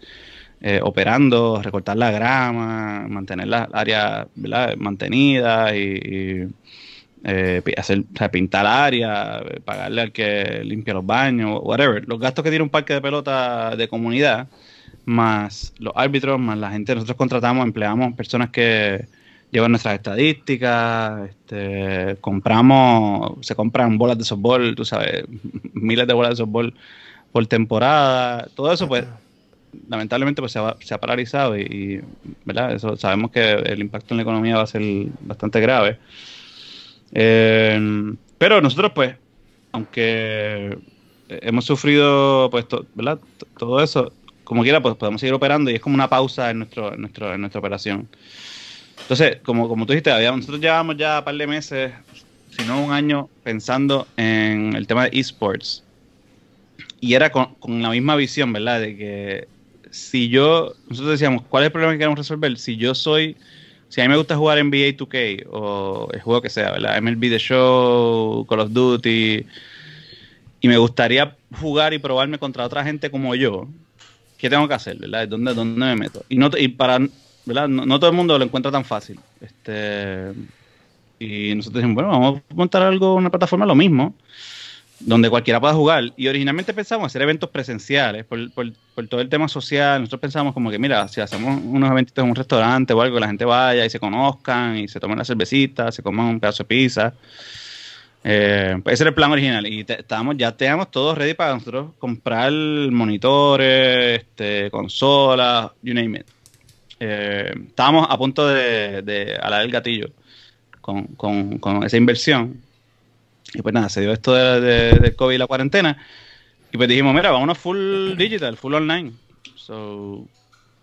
eh, operando, recortar la grama, mantener las áreas mantenidas y, y eh, hacer, pintar pagarle al que limpia los baños, whatever. Los gastos que tiene un parque de pelota de comunidad más los árbitros, más la gente. Nosotros contratamos, empleamos personas que llevan nuestras estadísticas, este, compramos, se compran bolas de softball, tú sabes, miles de bolas de softball por temporada. Todo eso, pues, lamentablemente, pues se ha, paralizado y, ¿verdad? Eso, sabemos que el impacto en la economía va a ser bastante grave. Em, pero nosotros, pues, aunque hemos sufrido, pues, todo eso, como quiera, pues podemos seguir operando y es como una pausa en, nuestro, nuestra operación. Entonces, como, como tú dijiste, nosotros llevamos ya un par de meses, si no un año, pensando en el tema de esports. Y era con, con la misma visión, ¿verdad? De que si yo, nosotros decíamos, ¿cuál es el problema que queremos resolver? Si yo soy, si a mí me gusta jugar NBA 2K o el juego que sea, ¿verdad? MLB The Show, Call of Duty, y me gustaría jugar y probarme contra otra gente como yo, ¿qué tengo que hacer? ¿verdad? ¿Dónde, dónde me meto? Y, no, y para, No, todo el mundo lo encuentra tan fácil. Este, y nosotros dijimos, bueno, vamos a montar algo, una plataforma, lo mismo, donde cualquiera pueda jugar. Y originalmente pensamos hacer eventos presenciales, por, todo el tema social. Nosotros pensamos como que, mira, si hacemos unos eventitos en un restaurante o algo, la gente vaya y se conozcan y se tomen la cervecita, se coman un pedazo de pizza. Eh, pues ese era el plan original. Y estábamos, ya teníamos todos ready para nosotros comprar monitores, este, consolas, you name it. Eh, estábamos a punto de, de el gatillo con, esa inversión. Y pues nada, se dio esto del de, COVID y la cuarentena. Y pues dijimos, mira, vamos a full digital, full online. So,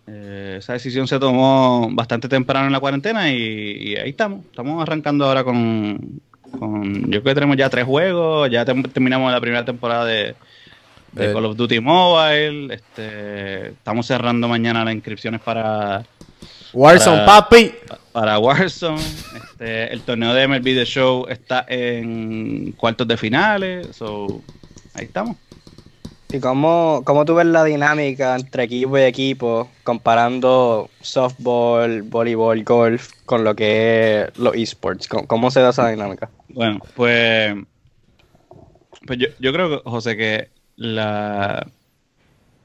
eh, esa decisión se tomó bastante temprano en la cuarentena y ahí estamos. Estamos arrancando ahora con, yo creo que tenemos ya tres juegos, ya terminamos la primera temporada de, eh. Call of Duty Mobile. Este, estamos cerrando mañana las inscripciones para Warzone, papi. Para Warzone. Este, el torneo de MLB The Show está en cuartos de finales. So, ahí estamos. ¿Y cómo, cómo tú ves la dinámica entre equipo y equipo comparando softball, voleibol, golf con lo que es los esports? ¿Cómo, se da esa dinámica? Bueno, pues, pues yo, yo creo, José, que la,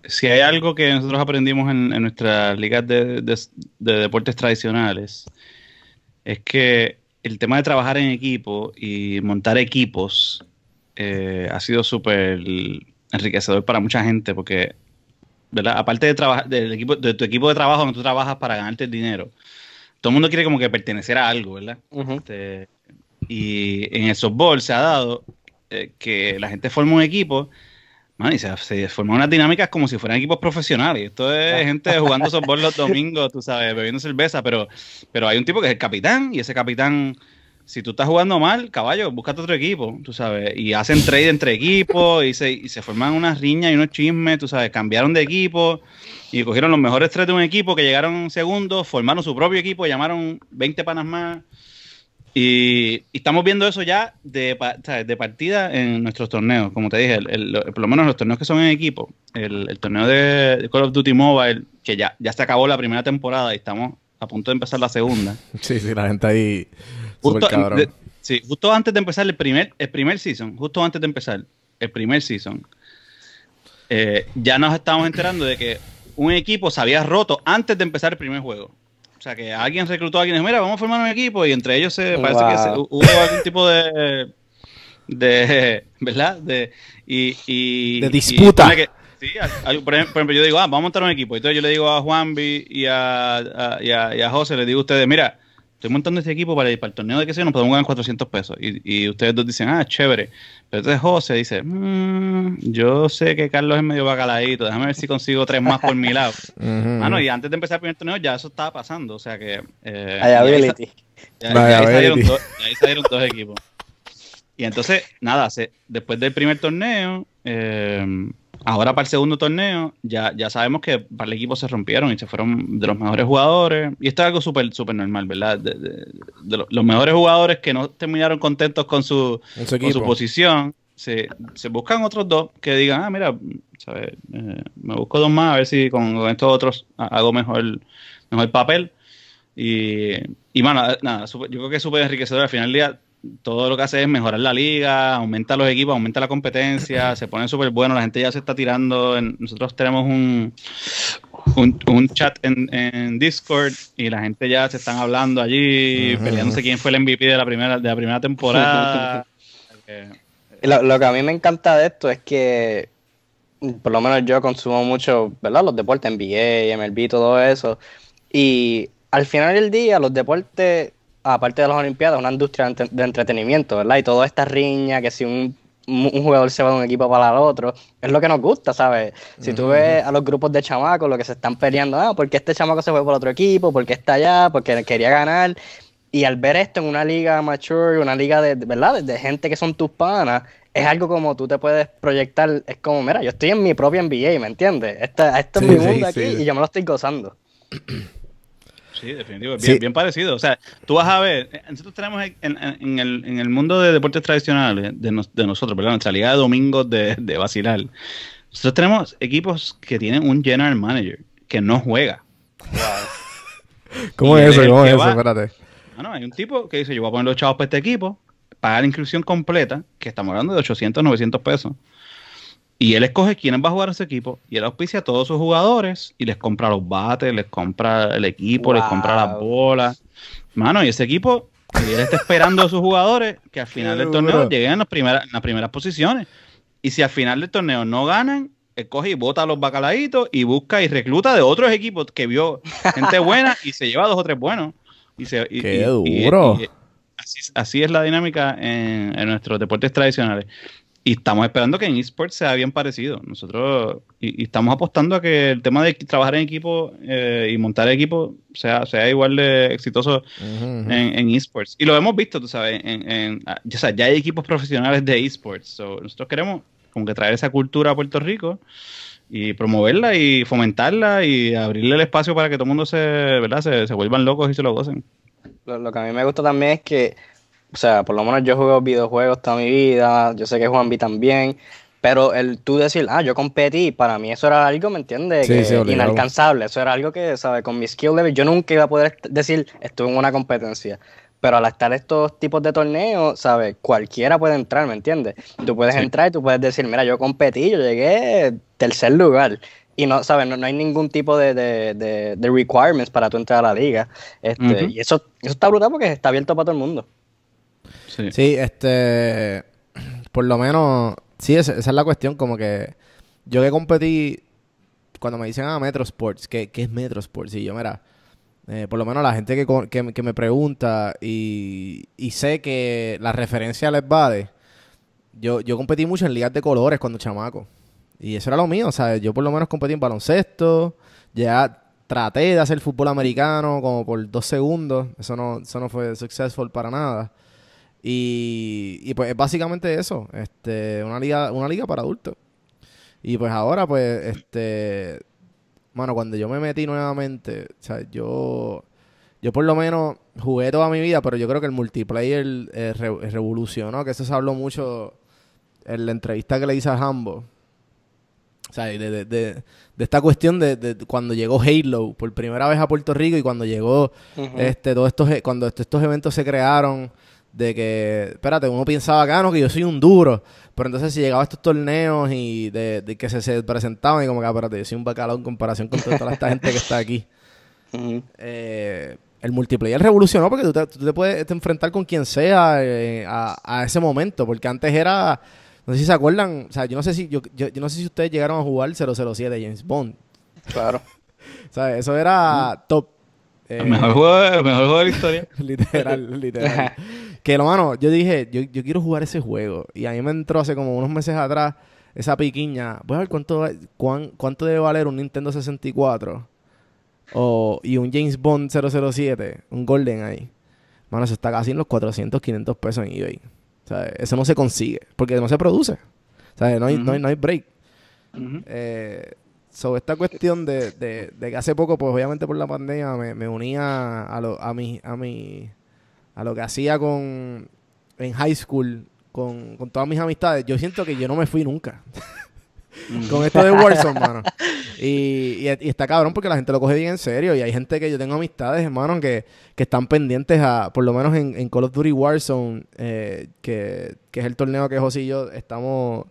si hay algo que nosotros aprendimos en, nuestras ligas de, deportes tradicionales, es que el tema de trabajar en equipo y montar equipos eh, ha sido súper enriquecedor para mucha gente, porque, ¿verdad? Aparte de del equipo, de tu equipo de trabajo donde tú trabajas para ganarte el dinero, todo el mundo quiere como que pertenecer a algo, ¿verdad? Este, y en el softball se ha dado eh, que la gente forma un equipo. Man, y se, se, forman unas dinámicas como si fueran equipos profesionales. Esto es gente jugando softball los domingos, tú sabes, bebiendo cerveza, pero, pero hay un tipo que es el capitán y ese capitán si tú estás jugando mal, caballo, búscate otro equipo, tú sabes. Y hacen trade entre equipos y se, forman unas riñas y unos chismes, tú sabes. Cambiaron de equipo y cogieron los mejores tres de un equipo que llegaron segundos, formaron su propio equipo, llamaron 20 panas más. Y, estamos viendo eso ya de, partida en nuestros torneos. Como te dije, por lo menos los torneos que son en equipo. El, torneo de, de Call of Duty Mobile, que ya, ya se acabó la primera temporada y estamos a punto de empezar la segunda. Sí, sí, la gente ahí Justo, justo antes de empezar el primer, el primer season, justo antes de empezar el primer season, eh, ya nos estábamos enterando de que un equipo se había roto antes de empezar el primer juego. O sea, que alguien reclutó a alguien y dijo, mira, vamos a formar un equipo y entre ellos se eh, parece que hubo algún tipo de... de ¿Verdad? De, y, de disputa. por ejemplo, yo digo, ah, vamos a montar un equipo. Entonces yo le digo a Juanvi y a, y a, José, le digo a ustedes, mira, estoy montando este equipo para ir para el torneo de que sé nos podemos ganar 400 pesos. Y, ustedes dos dicen, ah, chévere. Pero entonces José dice, mm, yo sé que Carlos es medio bacaladito, déjame ver si consigo tres más por mi lado. Ah, no, y antes de empezar el primer torneo ya eso estaba pasando, o sea que... Eh, ya, ahí salieron dos equipos. Y entonces, nada, se, después del primer torneo, eh, Ahora para el segundo torneo, ya, ya sabemos que para el equipo se rompieron y se fueron de los mejores jugadores. Y esto es algo súper super normal, ¿verdad? De, los mejores jugadores que no terminaron contentos con su, posición, se, se, buscan otros dos que digan, ah, mira, ¿sabes? Eh, me busco dos más a ver si con, estos otros hago mejor, mejor papel. Y, y bueno, nada, yo creo que es súper enriquecedor. Al final del día, todo lo que hace es mejorar la liga, aumenta los equipos, aumenta la competencia, se pone súper bueno, la gente ya se está tirando. nosotros tenemos un, un, chat en, Discord y la gente ya se están hablando allí, peleándose quién fue el MVP de la primera, de la primera temporada. Eh, lo, lo que a mí me encanta de esto es que por lo menos yo consumo mucho, ¿verdad? Los deportes NBA, MLB, todo eso. Y al final del día, los deportes aparte de las Olimpiadas, una industria de entretenimiento, ¿verdad? Y toda esta riña, que si un, jugador se va de un equipo para el otro, es lo que nos gusta, ¿sabes? Si tú ves a los grupos de chamacos, lo que se están peleando, ah, porque este chamaco se fue por otro equipo, porque está allá, porque quería ganar. Y al ver esto en una liga mature, una liga de, ¿verdad? De, gente que son tus panas, es algo como tú te puedes proyectar, es como, mira, yo estoy en mi propia NBA, ¿me entiendes? esto es mi mundo aquí y yo me lo estoy gozando. Sí, definitivo. Bien, parecido. O sea, tú vas a ver, eh, nosotros tenemos en, el, mundo de deportes tradicionales, de, nosotros, perdón, nuestra liga de domingos de, vacilar, nosotros tenemos equipos que tienen un general manager que no juega. ¿Cómo es eso? ¿Cómo es eso? Espérate. No, hay un tipo que dice, yo voy a poner los chavos para este equipo, pagar la inscripción completa, que estamos hablando de 800, 900 pesos. Y él escoge quién va a jugar a su equipo y él auspicia a todos sus jugadores y les compra los bates, les compra el equipo, les compra las bolas. Mano, y ese equipo, él está esperando a sus jugadores que al final del torneo lleguen a las, primeras, posiciones. Y si al final del torneo no ganan, escoge y bota a los bacalaitos y busca y recluta de otros equipos que vio gente buena y se lleva dos o tres buenos. ¡Qué duro! así, es la dinámica en nuestros deportes tradicionales y estamos esperando que en esports sea bien parecido. Nosotros y, estamos apostando a que el tema de trabajar en equipo eh, y montar equipo sea, sea igual de exitoso en, esports. Y lo hemos visto, tú sabes, en, ah, ya hay equipos profesionales de esports. nosotros queremos como que traer esa cultura a Puerto Rico y promoverla y fomentarla y abrirle el espacio para que todo el mundo se, ¿verdad? se, vuelvan locos y se lo gocen. lo que a mí me gusta también es que o sea, por lo menos yo juego videojuegos toda mi vida, yo sé que Juanvi también, pero el tú decir, ah, yo competí, para mí eso era algo, ¿me entiendes? inalcanzable, eso era algo que, ¿sabes? Con mi skill level yo nunca iba a poder decir, estuve en una competencia. Pero al estar estos tipos de torneos, ¿sabes? Cualquiera puede entrar, ¿me entiendes? Tú puedes entrar y tú puedes decir, mira, yo competí, yo llegué tercer lugar y no, ¿sabes? No, hay ningún tipo de, requirements para tú entrar a la liga. Este, y eso, eso está brutal porque está abierto para todo el mundo. Sí. este. Por lo menos. Sí, esa, es la cuestión. Como que. Yo que competí. Cuando me dicen a ah, Metro Sports, ¿qué, es Metro Sports? Y yo, mira. Eh, por lo menos la gente que, me pregunta y, sé que la referencia les va de. Yo, yo competí mucho en ligas de colores cuando chamaco. Y eso era lo mío, o sea, Yo por lo menos competí en baloncesto. Ya traté de hacer fútbol americano como por dos segundos. Eso no, eso no fue successful para nada. Y, pues es básicamente eso, este, una liga, una liga para adultos. Y pues ahora, pues, este, Bueno cuando yo me metí nuevamente, o sea, yo, yo por lo menos jugué toda mi vida, pero yo creo que el multiplayer eh, revolucionó, que eso se habló mucho en la entrevista que le hice a Hambo. O sea, de, esta cuestión de, cuando llegó Halo por primera vez a Puerto Rico y cuando llegó este, todos estos, e, cuando estos eventos se crearon de que, espérate, uno pensaba acá, no, que yo soy un duro. Pero entonces si llegaba a estos torneos y de, que se, presentaban y como que, ah, espérate, yo soy un bacalao en comparación con toda esta gente que está aquí. Eh, el multiplayer revolucionó porque tú te, puedes este, enfrentar con quien sea eh, a, ese momento, porque antes era, no sé si se acuerdan, o sea, yo no sé si, yo, yo, no sé si ustedes llegaron a jugar 007 James Bond. Claro. o sea, eso era top. mejor juego, el mejor juego de la historia. literal, literal. Que, lo mano, yo dije, yo, quiero jugar ese juego. Y a mí me entró hace como unos meses atrás esa piquiña. Voy a ver cuánto, debe valer un Nintendo 64 y un James Bond 007, un Golden ahí. Mano, se está casi en los 400, 500 pesos en eBay. O sea, eso no se consigue porque no se produce. O sea, no hay, break. Eh, sobre esta cuestión de, que hace poco, pues obviamente por la pandemia, me, me unía a, a, mi, a mi a lo que hacía con en high school con, todas mis amistades, yo siento que yo no me fui nunca. Mm. con esto de Warzone, mano. Y, está cabrón porque la gente lo coge bien en serio. Y hay gente que yo tengo amistades, hermano, que, están pendientes a, por lo menos en, en Call of Duty Warzone, eh, que, es el torneo que José y yo estamos,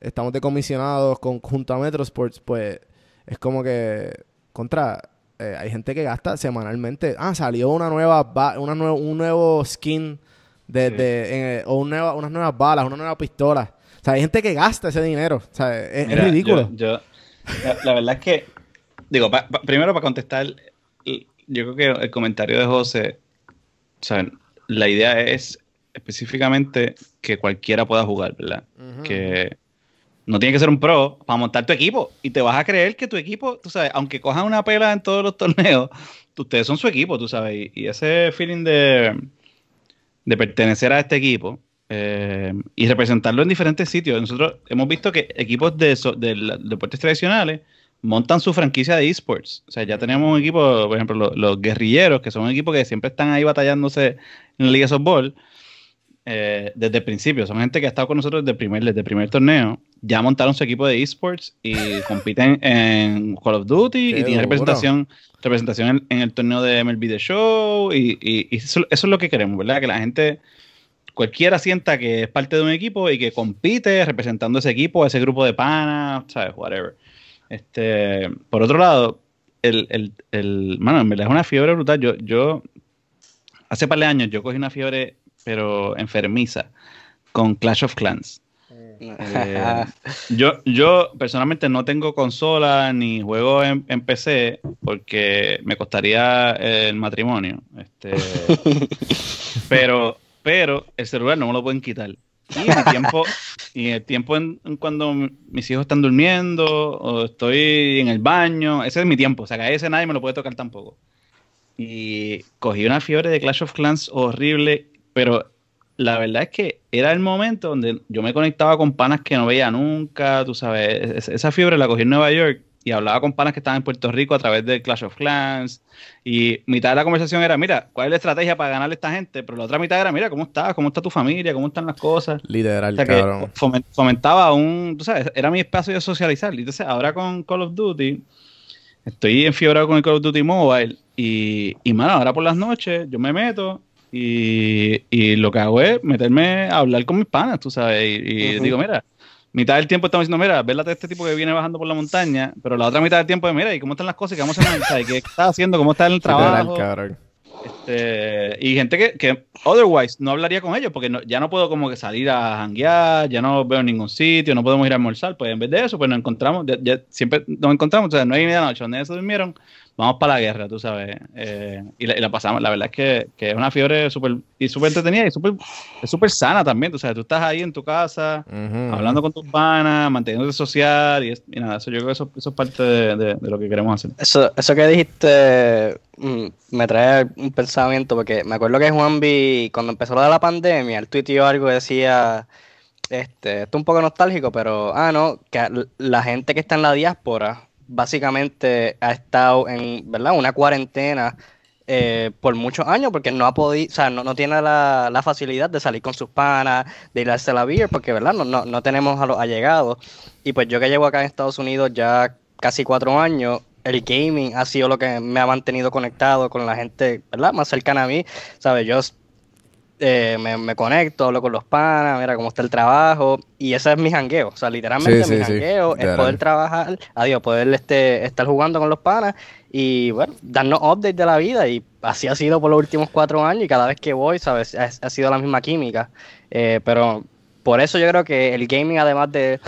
estamos decomisionados con, junto a Metro Sports, pues es como que contra eh, hay gente que gasta semanalmente. Ah, salió una nueva, una un nuevo skin de, eh, o unas nuevas balas, una nueva pistola. O sea, hay gente que gasta ese dinero. O sea, es, ridículo. la, verdad es que, digo, primero para contestar, yo creo que el comentario de José, o la idea es específicamente que cualquiera pueda jugar, ¿verdad? Que no tiene que ser un pro para montar tu equipo. Y te vas a creer que tu equipo, tú sabes, aunque cojan una pela en todos los torneos, ustedes son su equipo, tú sabes. Y, ese feeling de, de pertenecer a este equipo eh, y representarlo en diferentes sitios. Nosotros hemos visto que equipos de, deportes tradicionales montan su franquicia de esports. O sea, ya tenemos un equipo, por ejemplo, los, guerrilleros, que son un equipo que siempre están ahí batallándose en la Liga de Softball. Eh, desde el principio, son gente que ha estado con nosotros desde primer, desde el primer torneo ya montaron su equipo de esports y compiten en Call of Duty y tienen representación, representación en, el torneo de MLB The Show y, y, eso, es lo que queremos, ¿verdad? Que la gente, cualquiera sienta que es parte de un equipo y que compite representando ese equipo, ese grupo de panas, ¿sabes? Whatever. Este, por otro lado, el, el, el, mano, en verdad es una fiebre brutal. Yo, yo, hace par de años yo cogí una fiebre, pero enfermiza, con Clash of Clans eh, yo, yo personalmente no tengo consola ni juego en, PC porque me costaría eh, el matrimonio. Este, pero, pero el celular no me lo pueden quitar. Y el tiempo, y el tiempo en, cuando mis hijos están durmiendo o estoy en el baño, ese es mi tiempo. O sea, que ese nadie me lo puede tocar tampoco. Y cogí una fiebre de Clash of Clans horrible, pero la verdad es que era el momento donde yo me conectaba con panas que no veía nunca, tú sabes, esa fiebre la cogí en Nueva York y hablaba con panas que estaban en Puerto Rico a través de Clash of Clans. Y mitad de la conversación era, mira, ¿cuál es la estrategia para ganarle a esta gente? Pero la otra mitad era, mira, ¿cómo estás? ¿Cómo está tu familia? ¿Cómo están las cosas? literal fomentaba un, tú sabes, era mi espacio de socializar. entonces ahora con Call of Duty, estoy enfiebrado con el Call of Duty Mobile. Y, y mano, ahora por las noches yo me meto y, lo que hago es meterme a hablar con mis panas, tú sabes. Y, digo, mira, mitad del tiempo estamos diciendo, mira, vélate a este tipo que viene bajando por la montaña, pero la otra mitad del tiempo es, mira, ¿y cómo están las cosas? ¿qué vamos a hacer? qué está haciendo? ¿Cómo está el trabajo? Este, y gente que, otherwise no hablaría con ellos porque ya no puedo como que salir a janguear, ya no veo ningún sitio, no podemos ir a almorzar, pues en vez de eso, pues nos encontramos, siempre nos encontramos, o sea, no hay media noche, donde se durmieron, vamos para la guerra, tú sabes. Eh, y, la, pasamos. La verdad es que, es una fiebre súper y entretenida y súper super sana también. Tú sabes, tú estás ahí en tu casa, hablando con tus panas, manteniéndote social y, nada, eso yo creo que eso, es parte de, lo que queremos hacer. Eso, eso que dijiste mm, me trae un pensamiento porque me acuerdo que Juanvi, cuando empezó lo de la pandemia, él tuiteó algo que decía este, esto es un poco nostálgico, pero, ah, no, que la gente que está en la diáspora básicamente ha estado en ¿verdad? una cuarentena eh, por muchos años porque no ha podido, o sea, no, tiene la, facilidad de salir con sus panas, de ir a la beer, porque ¿verdad? No, no, tenemos a los allegados. Y pues yo que llevo acá en Estados Unidos ya casi cuatro años, el gaming ha sido lo que me ha mantenido conectado con la gente, ¿verdad? Más cercana a mí, ¿sabes? Yo eh, me, conecto, hablo con los panas, mira cómo está el trabajo. Y ese es mi jangueo. O sea, literalmente mi es poder trabajar, adiós, poder este, estar jugando con los panas y bueno, darnos update de la vida. Y así ha sido por los últimos cuatro años. Y cada vez que voy, ¿sabes? Ha, sido la misma química. Eh, pero por eso yo creo que el gaming, además de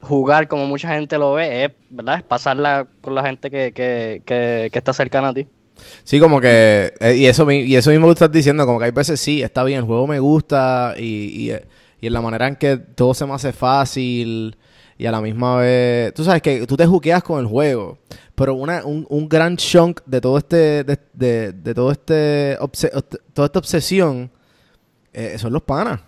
jugar como mucha gente lo ve, es, ¿verdad? es pasarla con la gente que, que, que está cercana a ti. Sí, como que. Eh, y eso, y eso mismo que estás diciendo, como que hay veces sí, está bien, el juego me gusta eh, y, en la manera en que todo se me hace fácil y a la misma vez. Tú sabes que tú te juqueas con el juego, pero una, un, gran chunk de todo este. de, todo este. toda esta obsesión eh, son los panas.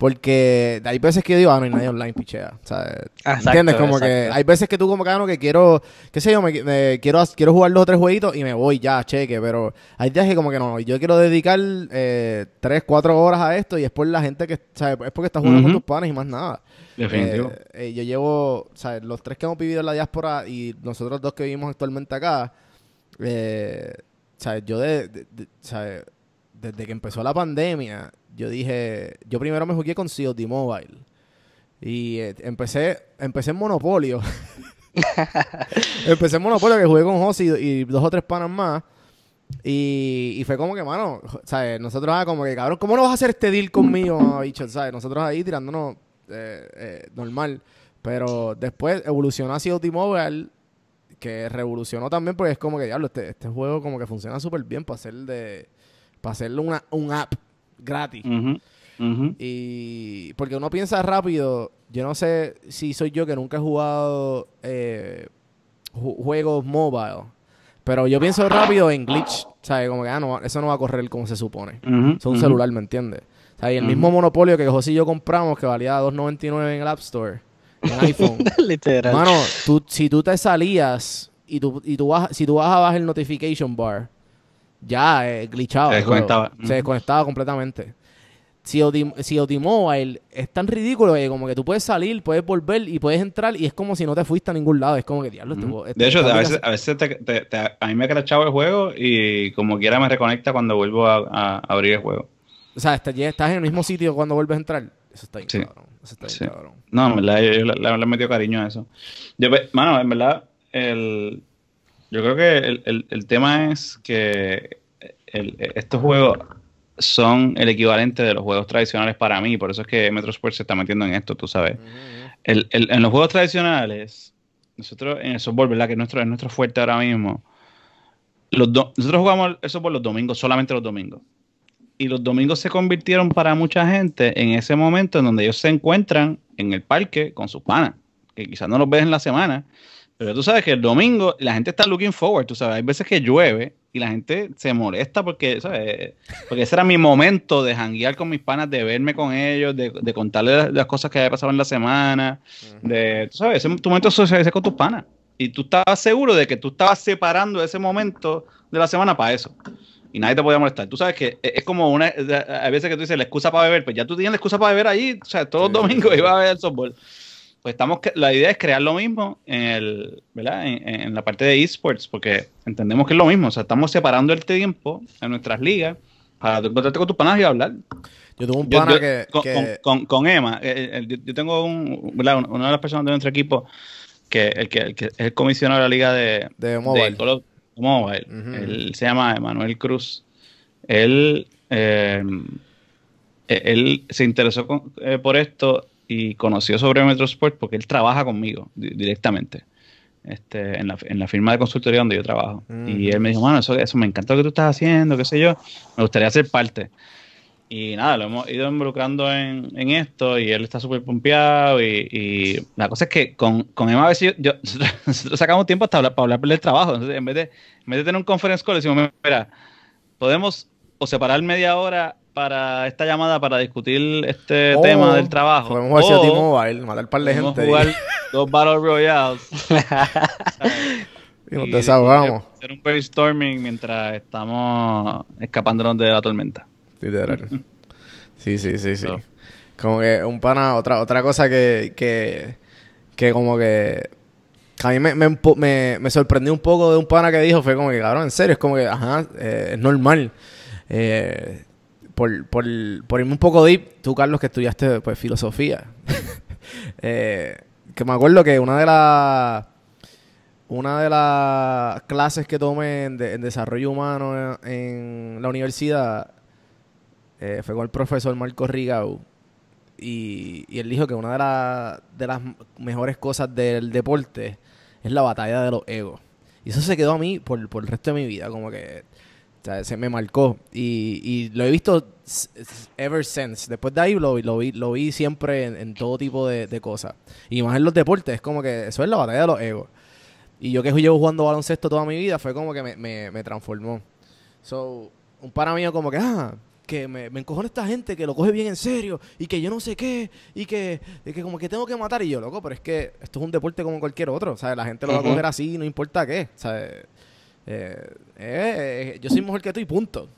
Porque hay veces que yo digo, ah, no hay nadie online pichea. ¿sabes? ¿entiendes? Como que hay veces que tú como no, que quiero, qué sé yo, me, quiero, quiero jugar los tres jueguitos y me voy ya, cheque. Pero hay días que como que no, yo quiero dedicar eh, tres, cuatro horas a esto y después la gente que, ¿sabes? Es porque estás jugando con tus panes y más nada. Definitivo. Eh, eh, yo llevo, ¿sabes? Los tres que hemos vivido en la diáspora y nosotros dos que vivimos actualmente acá, eh, ¿sabes? Yo de, de ¿sabes? desde que empezó la pandemia, yo dije, yo primero me jugué con COD Mobile. Y eh, empecé, empecé en Monopolio. empecé en Monopolio que jugué con José y, dos o tres panas más. Y, fue como que, mano, ¿sabes? Nosotros, ah, como que, cabrón, ¿cómo no vas a hacer este deal conmigo, bicho? ¿Sabes? Nosotros ahí tirándonos eh, eh, normal. Pero después evolucionó a COD Mobile, que revolucionó también porque es como que, diablo, este, este juego como que funciona súper bien para hacer de para hacerle una un app gratis. Y porque uno piensa rápido, yo no sé si soy yo que nunca he jugado eh, juegos mobile, pero yo pienso rápido en glitch, ¿sabes? Como que ah, eso no va a correr como se supone. Es un celular, ¿me entiendes? Y el mismo monopolio que José y yo compramos, que valía 2.99 en el App Store, en iPhone. Literal. Mano, si tú te salías y tú, y tú vas si tú bajabas el notification bar, ya eh, glitchado. Se desconectaba. Se desconectaba completamente. Si a Mobile es tan ridículo que como que tú puedes salir, puedes volver y puedes entrar y es como si no te fuiste a ningún lado. Es como que diablo. Este de este hecho, a veces, a a mí me ha crachado el juego y como quiera me reconecta cuando vuelvo a, abrir el juego. O sea, estás, en el mismo sitio cuando vuelves a entrar. Eso está bien, cabrón. Eso está bien, cabrón. No, en verdad, yo, le, he cariño a eso. mano, en verdad, el, yo creo que el, tema es que estos juegos son el equivalente de los juegos tradicionales para mí, por eso es que Metro Sports se está metiendo en esto, tú sabes. en los juegos tradicionales, nosotros en el softball, ¿verdad? Que es nuestro, es nuestro fuerte ahora mismo. Los nosotros jugamos eso por los domingos, solamente los domingos. Y los domingos se convirtieron para mucha gente en ese momento en donde ellos se encuentran en el parque con sus panas, que quizás no los ves en la semana, pero tú sabes que el domingo la gente está looking forward, tú sabes, hay veces que llueve y la gente se molesta porque, ¿sabes? Porque ese era mi momento de janguear con mis panas, de verme con ellos, de, de contarles las, cosas que había pasado en la semana, de, tú sabes, ese tu momento de socializar con tus panas. Y tú estabas seguro de que tú estabas separando ese momento de la semana para eso. Y nadie te podía molestar. Tú sabes que es como una. hay veces que tú dices la excusa para beber, pues ya tú tienes la excusa para beber ahí. O sea, todos los domingos iba a ver el softball pues estamos la idea es crear lo mismo en el En, la parte de esports porque entendemos que es lo mismo o sea estamos separando el tiempo en nuestras ligas para encontrarte con tus panas y hablar yo tengo un pana que, con, Emma eh, eh, yo, tengo una de las personas de nuestro equipo que el el es el comisionado de la liga de, de mobile, mobile. él se llama Emanuel Cruz él eh, él se interesó por esto y conoció sobre Metrosport porque él trabaja conmigo directamente. Este, en, la, en la firma de consultoría donde yo trabajo. Y él me dijo, bueno, eso, eso me encanta lo que tú estás haciendo, qué sé yo, me gustaría ser parte. Y nada, lo hemos ido involucrando en, en esto y él está súper pompeado y, la cosa es que con, con Emma a veces yo, nosotros sacamos tiempo hasta hablar, para hablar del trabajo. Entonces, en vez, de, en vez de tener un conference call, decimos, mira, podemos o separar media hora para esta llamada para discutir este oh, tema del trabajo. Podemos jugar T-Mobile, matar par de gente. jugar dos Battle Royales. y nos desahogamos. hacer un brainstorming mientras estamos escapándonos de la tormenta. Literal. sí, sí, sí, sí. Como que un pana, otra, otra cosa que, que, que como que a mí me, me, me, sorprendió un poco de un pana que dijo, fue como que, cabrón, en serio, es como que, ajá, eh, es normal. Eh, por, irme un poco deep, tú, Carlos, que estudiaste pues, filosofía. Eh, que me acuerdo que una de las una de las clases que tomé en, desarrollo humano en, la universidad eh, fue con el profesor Marco Rigau. Y, él dijo que una de, de las mejores cosas del deporte es la batalla de los egos. Y eso se quedó a mí por el resto de mi vida. Como que o sea, se me marcó. Y, lo he visto ever since. Después de ahí lo, lo, vi, lo vi siempre en, todo tipo de, cosas. Y más en los deportes, es como que eso es la batalla de los egos. Y yo que llevo jugando baloncesto toda mi vida, fue como que me, transformó. So, un para mío como que, ah, que me, me esta gente que lo coge bien en serio y que yo no sé qué y que, como que tengo que matar. Y yo, loco, pero es que esto es un deporte como cualquier otro. ¿sabes? La gente lo va a coger así, no importa qué. ¿sabes? Eh, eh, eh, yo soy mejor que tú y punto.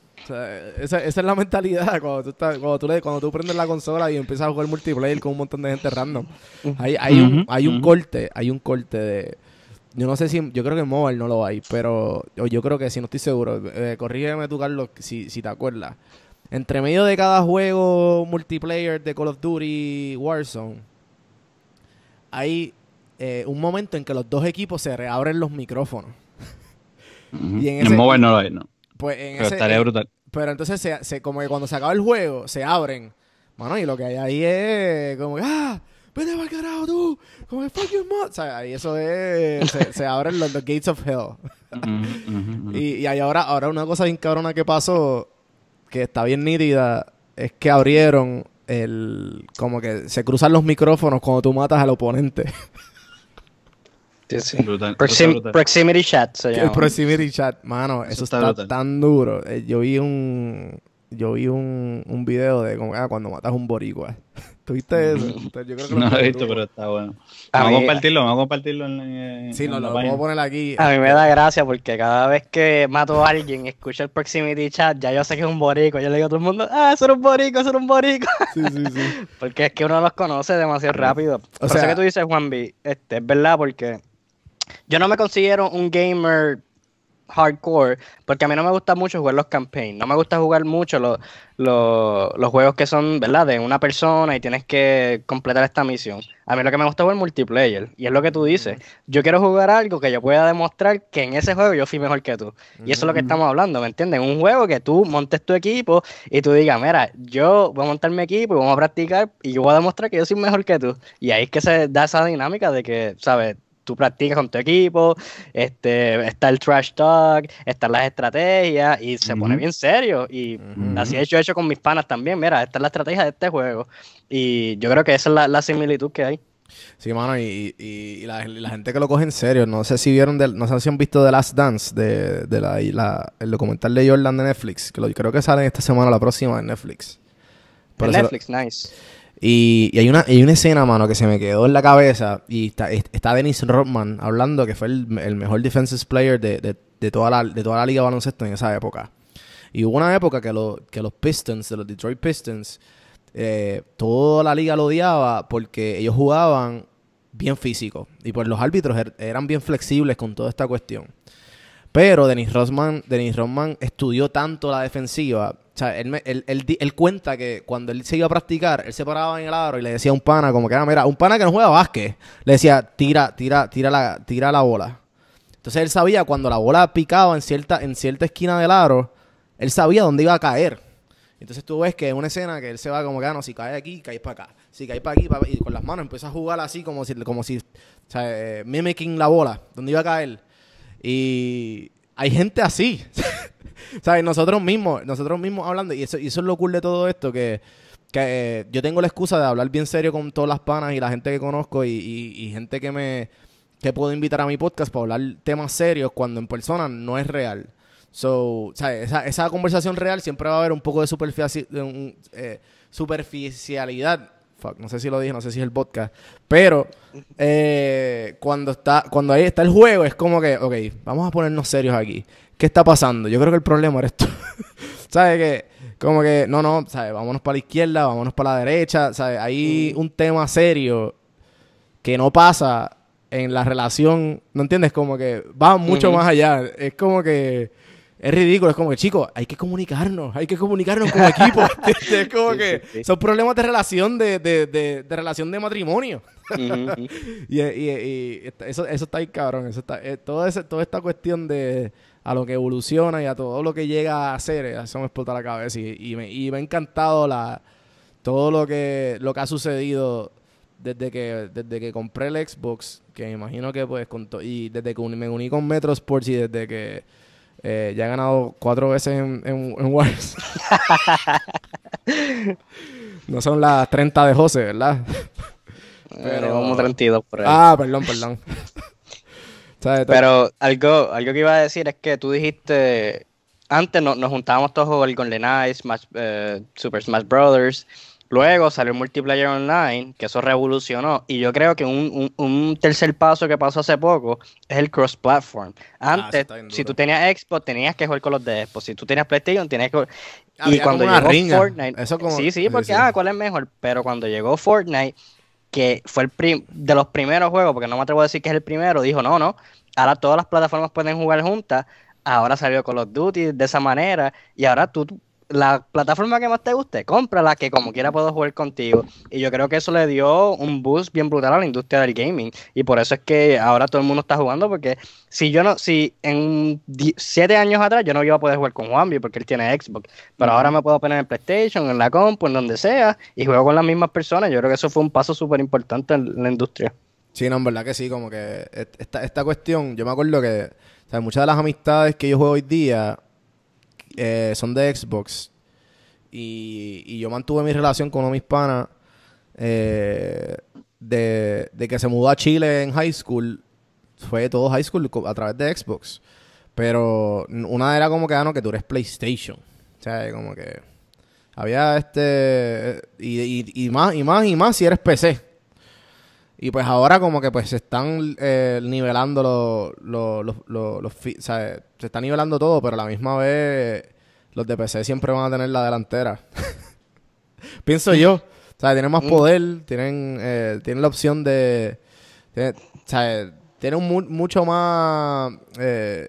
esa, es la mentalidad cuando tú, prendes la consola y empiezas a jugar multiplayer con un montón de gente random. Hay, hay, un, hay un corte, hay un corte de... Yo no sé si... Yo creo que en mobile no lo hay, pero yo, creo que si no estoy seguro. corrígeme tú, Carlos, si, te acuerdas. Entre medio de cada juego multiplayer de Call of Duty Warzone, hay un momento en que los dos equipos se reabren los micrófonos en, ese, no lo hay, no. Pues en pero estaría eh, brutal. Pero entonces, como que cuando se acaba el juego, se abren. Bueno, y lo que hay ahí es como que, ¡ah! ¡Vete para carajo tú! Como fuck your O sea, ahí eso es. Se, abren los, gates of hell. Y, y, ahí ahora, ahora una cosa bien cabrona que pasó, que está bien nítida, es que abrieron el. Como que se cruzan los micrófonos cuando tú matas al oponente. Este, proximity chat El proximity chat, mano, eso, está, tan duro. Eh, yo vi un yo vi un, un video de ah, cuando matas un boricua. ¿Tuviste mm. eso? yo no lo he visto, pero está bueno. vamos a compartirlo, vamos a compartirlo en, eh, Sí, no, lo vamos a poner aquí. A mí me da gracia porque cada vez que mato a alguien, escucho el proximity chat, ya yo sé que es un boricua. Yo le digo a todo el mundo, ah, eso era un borico, eso era un boricua. Sí, sí, sí. porque es que uno los conoce demasiado rápido. O sea, que tú dices, Juan B, este, es verdad porque yo no me considero un gamer hardcore, porque a mí no me gusta mucho jugar los campaigns, no me gusta jugar mucho los, juegos que son, ¿verdad?, de una persona y tienes que completar esta misión. A mí lo que me gusta es el multiplayer, y es lo que tú dices. Yo quiero jugar algo que yo pueda demostrar que en ese juego yo fui mejor que tú. Y eso es lo que estamos hablando, ¿me entiendes? Un juego que tú montes tu equipo y tú digas, mira, yo voy a montar mi equipo y vamos a practicar y yo voy a demostrar que yo soy mejor que tú. Y ahí es que se da esa dinámica de que, ¿sabes? tú practicas con tu equipo, este, está el trash talk, están las estrategias y se pone bien serio. Y así he hecho, hecho con mis panas también. Mira, esta es la estrategia de este juego. Y yo creo que esa es la, similitud que hay. Sí, mano, y, la, gente que lo coge en serio. No sé si vieron, no sé si han visto The Last Dance, de, la, el documental de Jordan de Netflix, que creo que sale esta semana la próxima en Netflix. en Netflix, nice. Y, hay, una, hay una escena, mano, que se me quedó en la cabeza. Y está, está Dennis Rodman hablando que fue el, mejor defensive player de, de, toda la, liga baloncesto en esa época. Y hubo una época que, que los Pistons, de los Detroit Pistons, eh, toda la liga lo odiaba porque ellos jugaban bien físico. Y por pues los árbitros er, eran bien flexibles con toda esta cuestión. Pero Denis Rodman, estudió tanto la defensiva. O sea, él, él, él, cuenta que cuando él se iba a practicar, él se paraba en el aro y le decía a un pana, como que era, ah, mira, un pana que no juega básquet, le decía, tira, tira, tira la, tira la bola. Entonces él sabía cuando la bola picaba en cierta, en cierta esquina del aro, él sabía dónde iba a caer. Entonces tú ves que es una escena que él se va como que, ah, no, si cae aquí, cae para acá. Si cae para aquí, y con las manos empieza a jugar así como si, como si, o sea, eh, mimicking la bola, dónde iba a caer. Y hay gente así. ¿Sabes? Nosotros mismos, nosotros mismos hablando. Y eso, eso es lo cool de todo esto, que, eh, yo tengo la excusa de hablar bien serio con todas las panas y la gente que conozco y, gente que me que puedo invitar a mi podcast para hablar temas serios cuando en persona no es real. So, Esa, conversación real siempre va a haber un poco de eh, superficialidad no sé si lo dije, no sé si es el podcast. Pero eh, cuando, está, cuando ahí está el juego, es como que, ok, vamos a ponernos serios aquí. ¿Qué está pasando? Yo creo que el problema era esto, ¿Sabes que Como que, no, no, ¿sabes? Vámonos para la izquierda, vámonos para la derecha, ¿sabes? Hay mm. un tema serio que no pasa en la relación, ¿no entiendes? Como que va mucho más allá. Es como que es ridículo. Es como que, chicos, hay que comunicarnos, hay que comunicarnos como equipo. es como que son problemas de relación de, relación de matrimonio. y, eh, eh, eso, eso, está ahí, cabrón. Eso está, eh, toda esta cuestión de a lo que evoluciona y a todo lo que llega a hacer, eso me explota la cabeza. Y, me, ha encantado la, todo lo que, lo que ha sucedido desde que, desde que compré el Xbox, que imagino que pues con y desde que me uní con Metro Sports y desde que eh, ya he ganado cuatro veces en, en, Wars. no son las 30 de José, ¿verdad? Eh, Pero... vamos como 32 por ahí. Ah, perdón, perdón. Pero algo, algo que iba a decir es que tú dijiste... Antes nos juntábamos todos con Nice, Smash, eh, Super Smash Brothers Luego salió el multiplayer online, que eso revolucionó. Y yo creo que un, tercer paso que pasó hace poco es el cross-platform. Ah, Antes, si tú tenías Xbox, tenías que jugar con los de Xbox. Si tú tenías PlayStation, tenías que jugar. Y cuando llegó Fortnite... Eso Sí, sí, porque, ah, ¿cuál es mejor? Pero cuando llegó Fortnite, que fue el de los primeros juegos, porque no me atrevo a decir que es el primero, dijo, no, no, ahora todas las plataformas pueden jugar juntas. Ahora salió Call of Duty de esa manera. Y ahora tú la plataforma que más te guste, cómprala, que como quiera puedo jugar contigo. Y yo creo que eso le dio un boost bien brutal a la industria del gaming. Y por eso es que ahora todo el mundo está jugando, porque si yo no, si en siete años atrás yo no iba a poder jugar con Juanvi porque él tiene Xbox, pero ahora me puedo poner en PlayStation, en la compu, en donde sea, y juego con las mismas personas. Yo creo que eso fue un paso súper importante en la industria. Sí, no, en verdad que sí, como que esta, esta cuestión, yo me acuerdo que muchas de las amistades que yo juego hoy día eh, son de Xbox. Y, yo mantuve mi relación con mis panas eh, de, que se mudó a Chile en high school. Fue todo high school a través de Xbox. Pero una era como que, ah, que tú eres PlayStation. O sea, como que había este... Eh, y, y más, y más, y más si eres PC. Y pues ahora como que pues se están eh, nivelando los... se está nivelando todo, pero a la misma vez los de PC siempre van a tener la delantera. Pienso yo. O sea, tienen más mm. poder, tienen, eh, tienen la opción de... Tienen, tienen mucho más... Eh,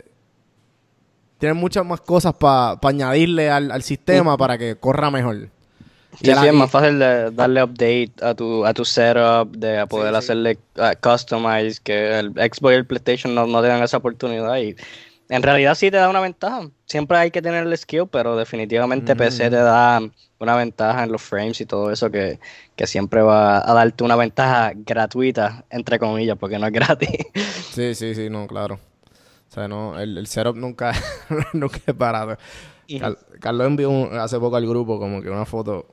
tienen muchas más cosas para añadirle al, al sistema para que corra mejor. Sí, es más fácil darle update a tu, a tu setup, de poder hacerle ah, customize, que el Xbox y el PlayStation no, no tengan esa oportunidad. Y en realidad sí te da una ventaja. Siempre hay que tener el skill, pero definitivamente PC te mm. da una ventaja en los frames y todo eso que, que, siempre va a darte una ventaja gratuita, entre comillas, porque no es gratis. Sí, sí, sí, no, claro. O sea, no, el, setup nunca, nunca es parado Carlos envió hace poco al grupo como que una foto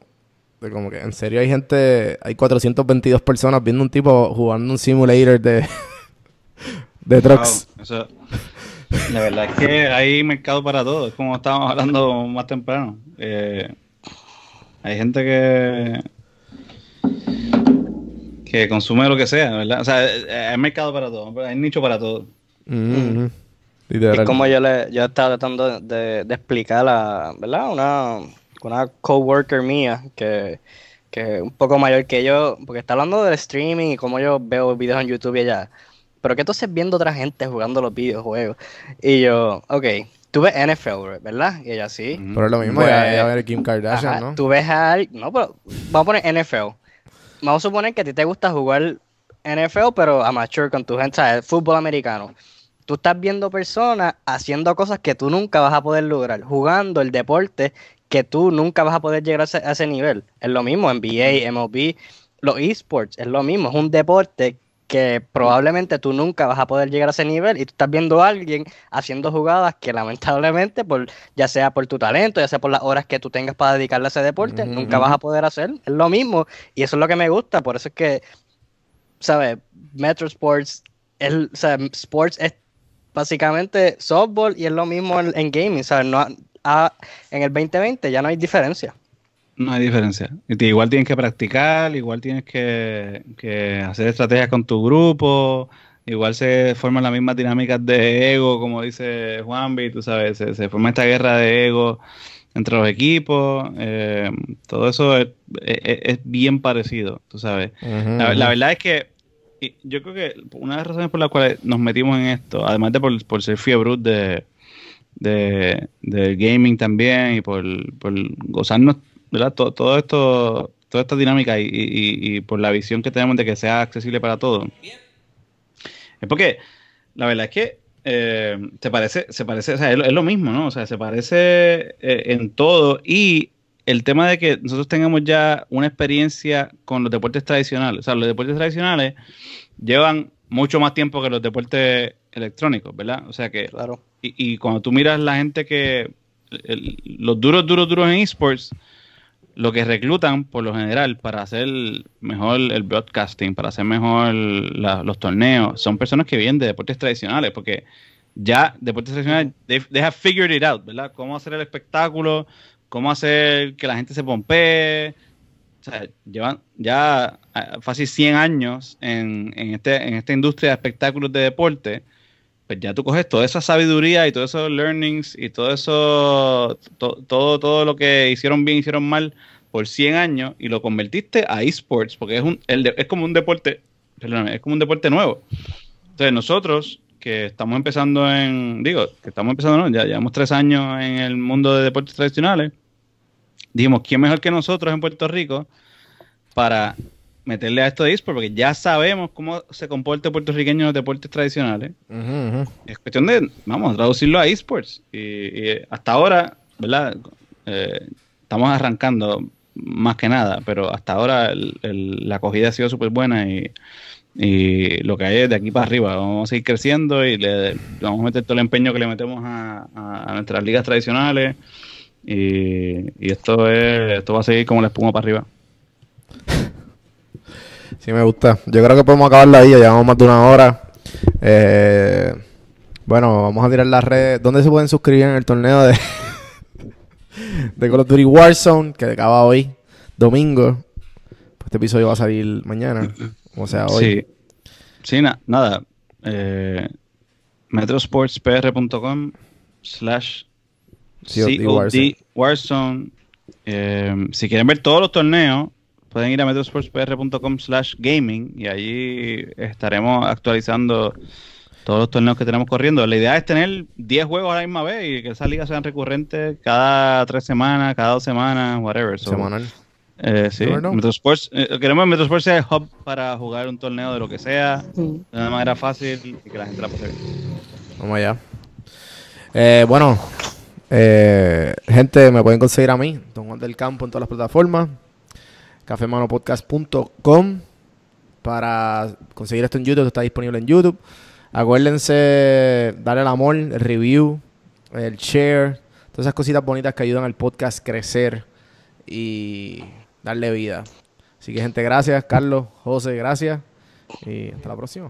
como que en serio hay gente, hay 422 personas viendo un tipo jugando un simulator de, de trucks. la verdad es que hay mercado para todo, es como estábamos hablando más temprano. Eh, hay gente que que consume lo que sea, ¿verdad? O sea, eh, hay mercado para todo, hay nicho para todo. Mm-hmm. Es como yo le estaba tratando de, explicar la... ¿verdad? Una una coworker mía que, que un poco mayor que yo, porque está hablando del streaming y cómo yo veo videos en YouTube y allá. Pero que tú entonces viendo otra gente jugando los videojuegos. Y yo, ok, tú ves NFL, ¿verdad? Y ella sí. Mm. Pero es lo mismo, pues, ya, ver Kim Kardashian, ¿no? Tú ves a No, pero vamos a poner NFL. Vamos a suponer que a ti te gusta jugar NFL, pero amateur con tu gente, el fútbol americano. Tú estás viendo personas haciendo cosas que tú nunca vas a poder lograr, jugando el deporte que tú nunca vas a poder llegar a ese, nivel. Es lo mismo, NBA, MLB, los esports, es lo mismo, es un deporte que probablemente tú nunca vas a poder llegar a ese nivel y tú estás viendo a alguien haciendo jugadas que lamentablemente, por, ya sea por tu talento, ya sea por las horas que tú tengas para dedicarle a ese deporte, nunca vas a poder hacer. Es lo mismo y eso es lo que me gusta, por eso es que, ¿sabes? Metro Sports, el, o sea, Sports es básicamente softball y es lo mismo en, gaming, ¿sabes? No, en el 2020 ya no hay diferencia. No hay diferencia. Igual tienes que practicar, igual tienes que, hacer estrategias con tu grupo, igual se forman las mismas dinámicas de ego, como dice Juanvi, tú sabes, se, forma esta guerra de ego entre los equipos, eh, todo eso es, bien parecido, tú sabes. la, verdad es que yo creo que una de las razones por las cuales nos metimos en esto, además de por, ser fiebre de, de, gaming también y por, gozarnos, de Todo, todo, esto, toda esta dinámica y, por la visión que tenemos de que sea accesible para todos. Es porque la verdad es que eh, se parece, se parece, es, lo mismo, ¿no? O sea, se parece eh, en todo y el tema de que nosotros tengamos ya una experiencia con los deportes tradicionales. O sea, los deportes tradicionales llevan mucho más tiempo que los deportes electrónicos, ¿verdad? O sea que. Claro. Y, cuando tú miras la gente que. los duros, duros, duros en esports, lo que reclutan por lo general para hacer mejor el broadcasting, para hacer mejor los torneos, son personas que vienen de deportes tradicionales, porque ya deportes tradicionales, they, have figured it out, ¿verdad? Cómo hacer el espectáculo, cómo hacer que la gente se pompee. O sea, llevan ya casi 100 años en, este, en esta industria de espectáculos de deporte pues ya tú coges toda esa sabiduría y todos esos learnings y todo eso, todo, todo lo que hicieron bien, hicieron mal por 100 años y lo convertiste a esports, porque es, un, es como un deporte, es como un deporte nuevo. Entonces nosotros que estamos empezando en, digo, que estamos empezando, no, ya llevamos tres años en el mundo de deportes tradicionales, dijimos, ¿quién mejor que nosotros en Puerto Rico para meterle a esto de esports, porque ya sabemos cómo se comporta el puertorriqueño en los deportes tradicionales. Es cuestión de, vamos, traducirlo a esports. Y, hasta ahora, ¿verdad? Eh, estamos arrancando más que nada, pero hasta ahora la acogida ha sido súper buena y, lo que hay es de aquí para arriba. Vamos a seguir creciendo y le, vamos a meter todo el empeño que le metemos a, nuestras ligas tradicionales. Y, esto esto va a seguir como la espuma para arriba. Sí, me gusta. Yo creo que podemos acabar la día. llevamos más de una hora. Eh, bueno, vamos a tirar las redes. ¿Dónde se pueden suscribir en el torneo de, de Call of Duty Warzone? Que acaba hoy, domingo. Pues este episodio va a salir mañana. O sea, hoy. Sí, sí nada. Eh, metrosportspr.com slash COD Warzone. Eh, si quieren ver todos los torneos, pueden ir a metrosportspr.com slash gaming y allí estaremos actualizando todos los torneos que tenemos corriendo. La idea es tener 10 juegos a la misma vez y que esas ligas sean recurrentes cada 3 semanas, cada 2 semanas, whatever. Semanal. Eh, Metrosports, eh, queremos que Metrosports sea el hub para jugar un torneo de lo que sea, de una manera fácil y que la gente la pase Vamos allá. Eh, bueno, eh, gente, me pueden conseguir a mí, Don Juan del Campo en todas las plataformas cafemanopodcast.com para conseguir esto en YouTube, está disponible en YouTube. Acuérdense darle el amor, el review, el share, todas esas cositas bonitas que ayudan al podcast crecer y darle vida. Así que gente, gracias, Carlos, José, gracias y hasta la próxima.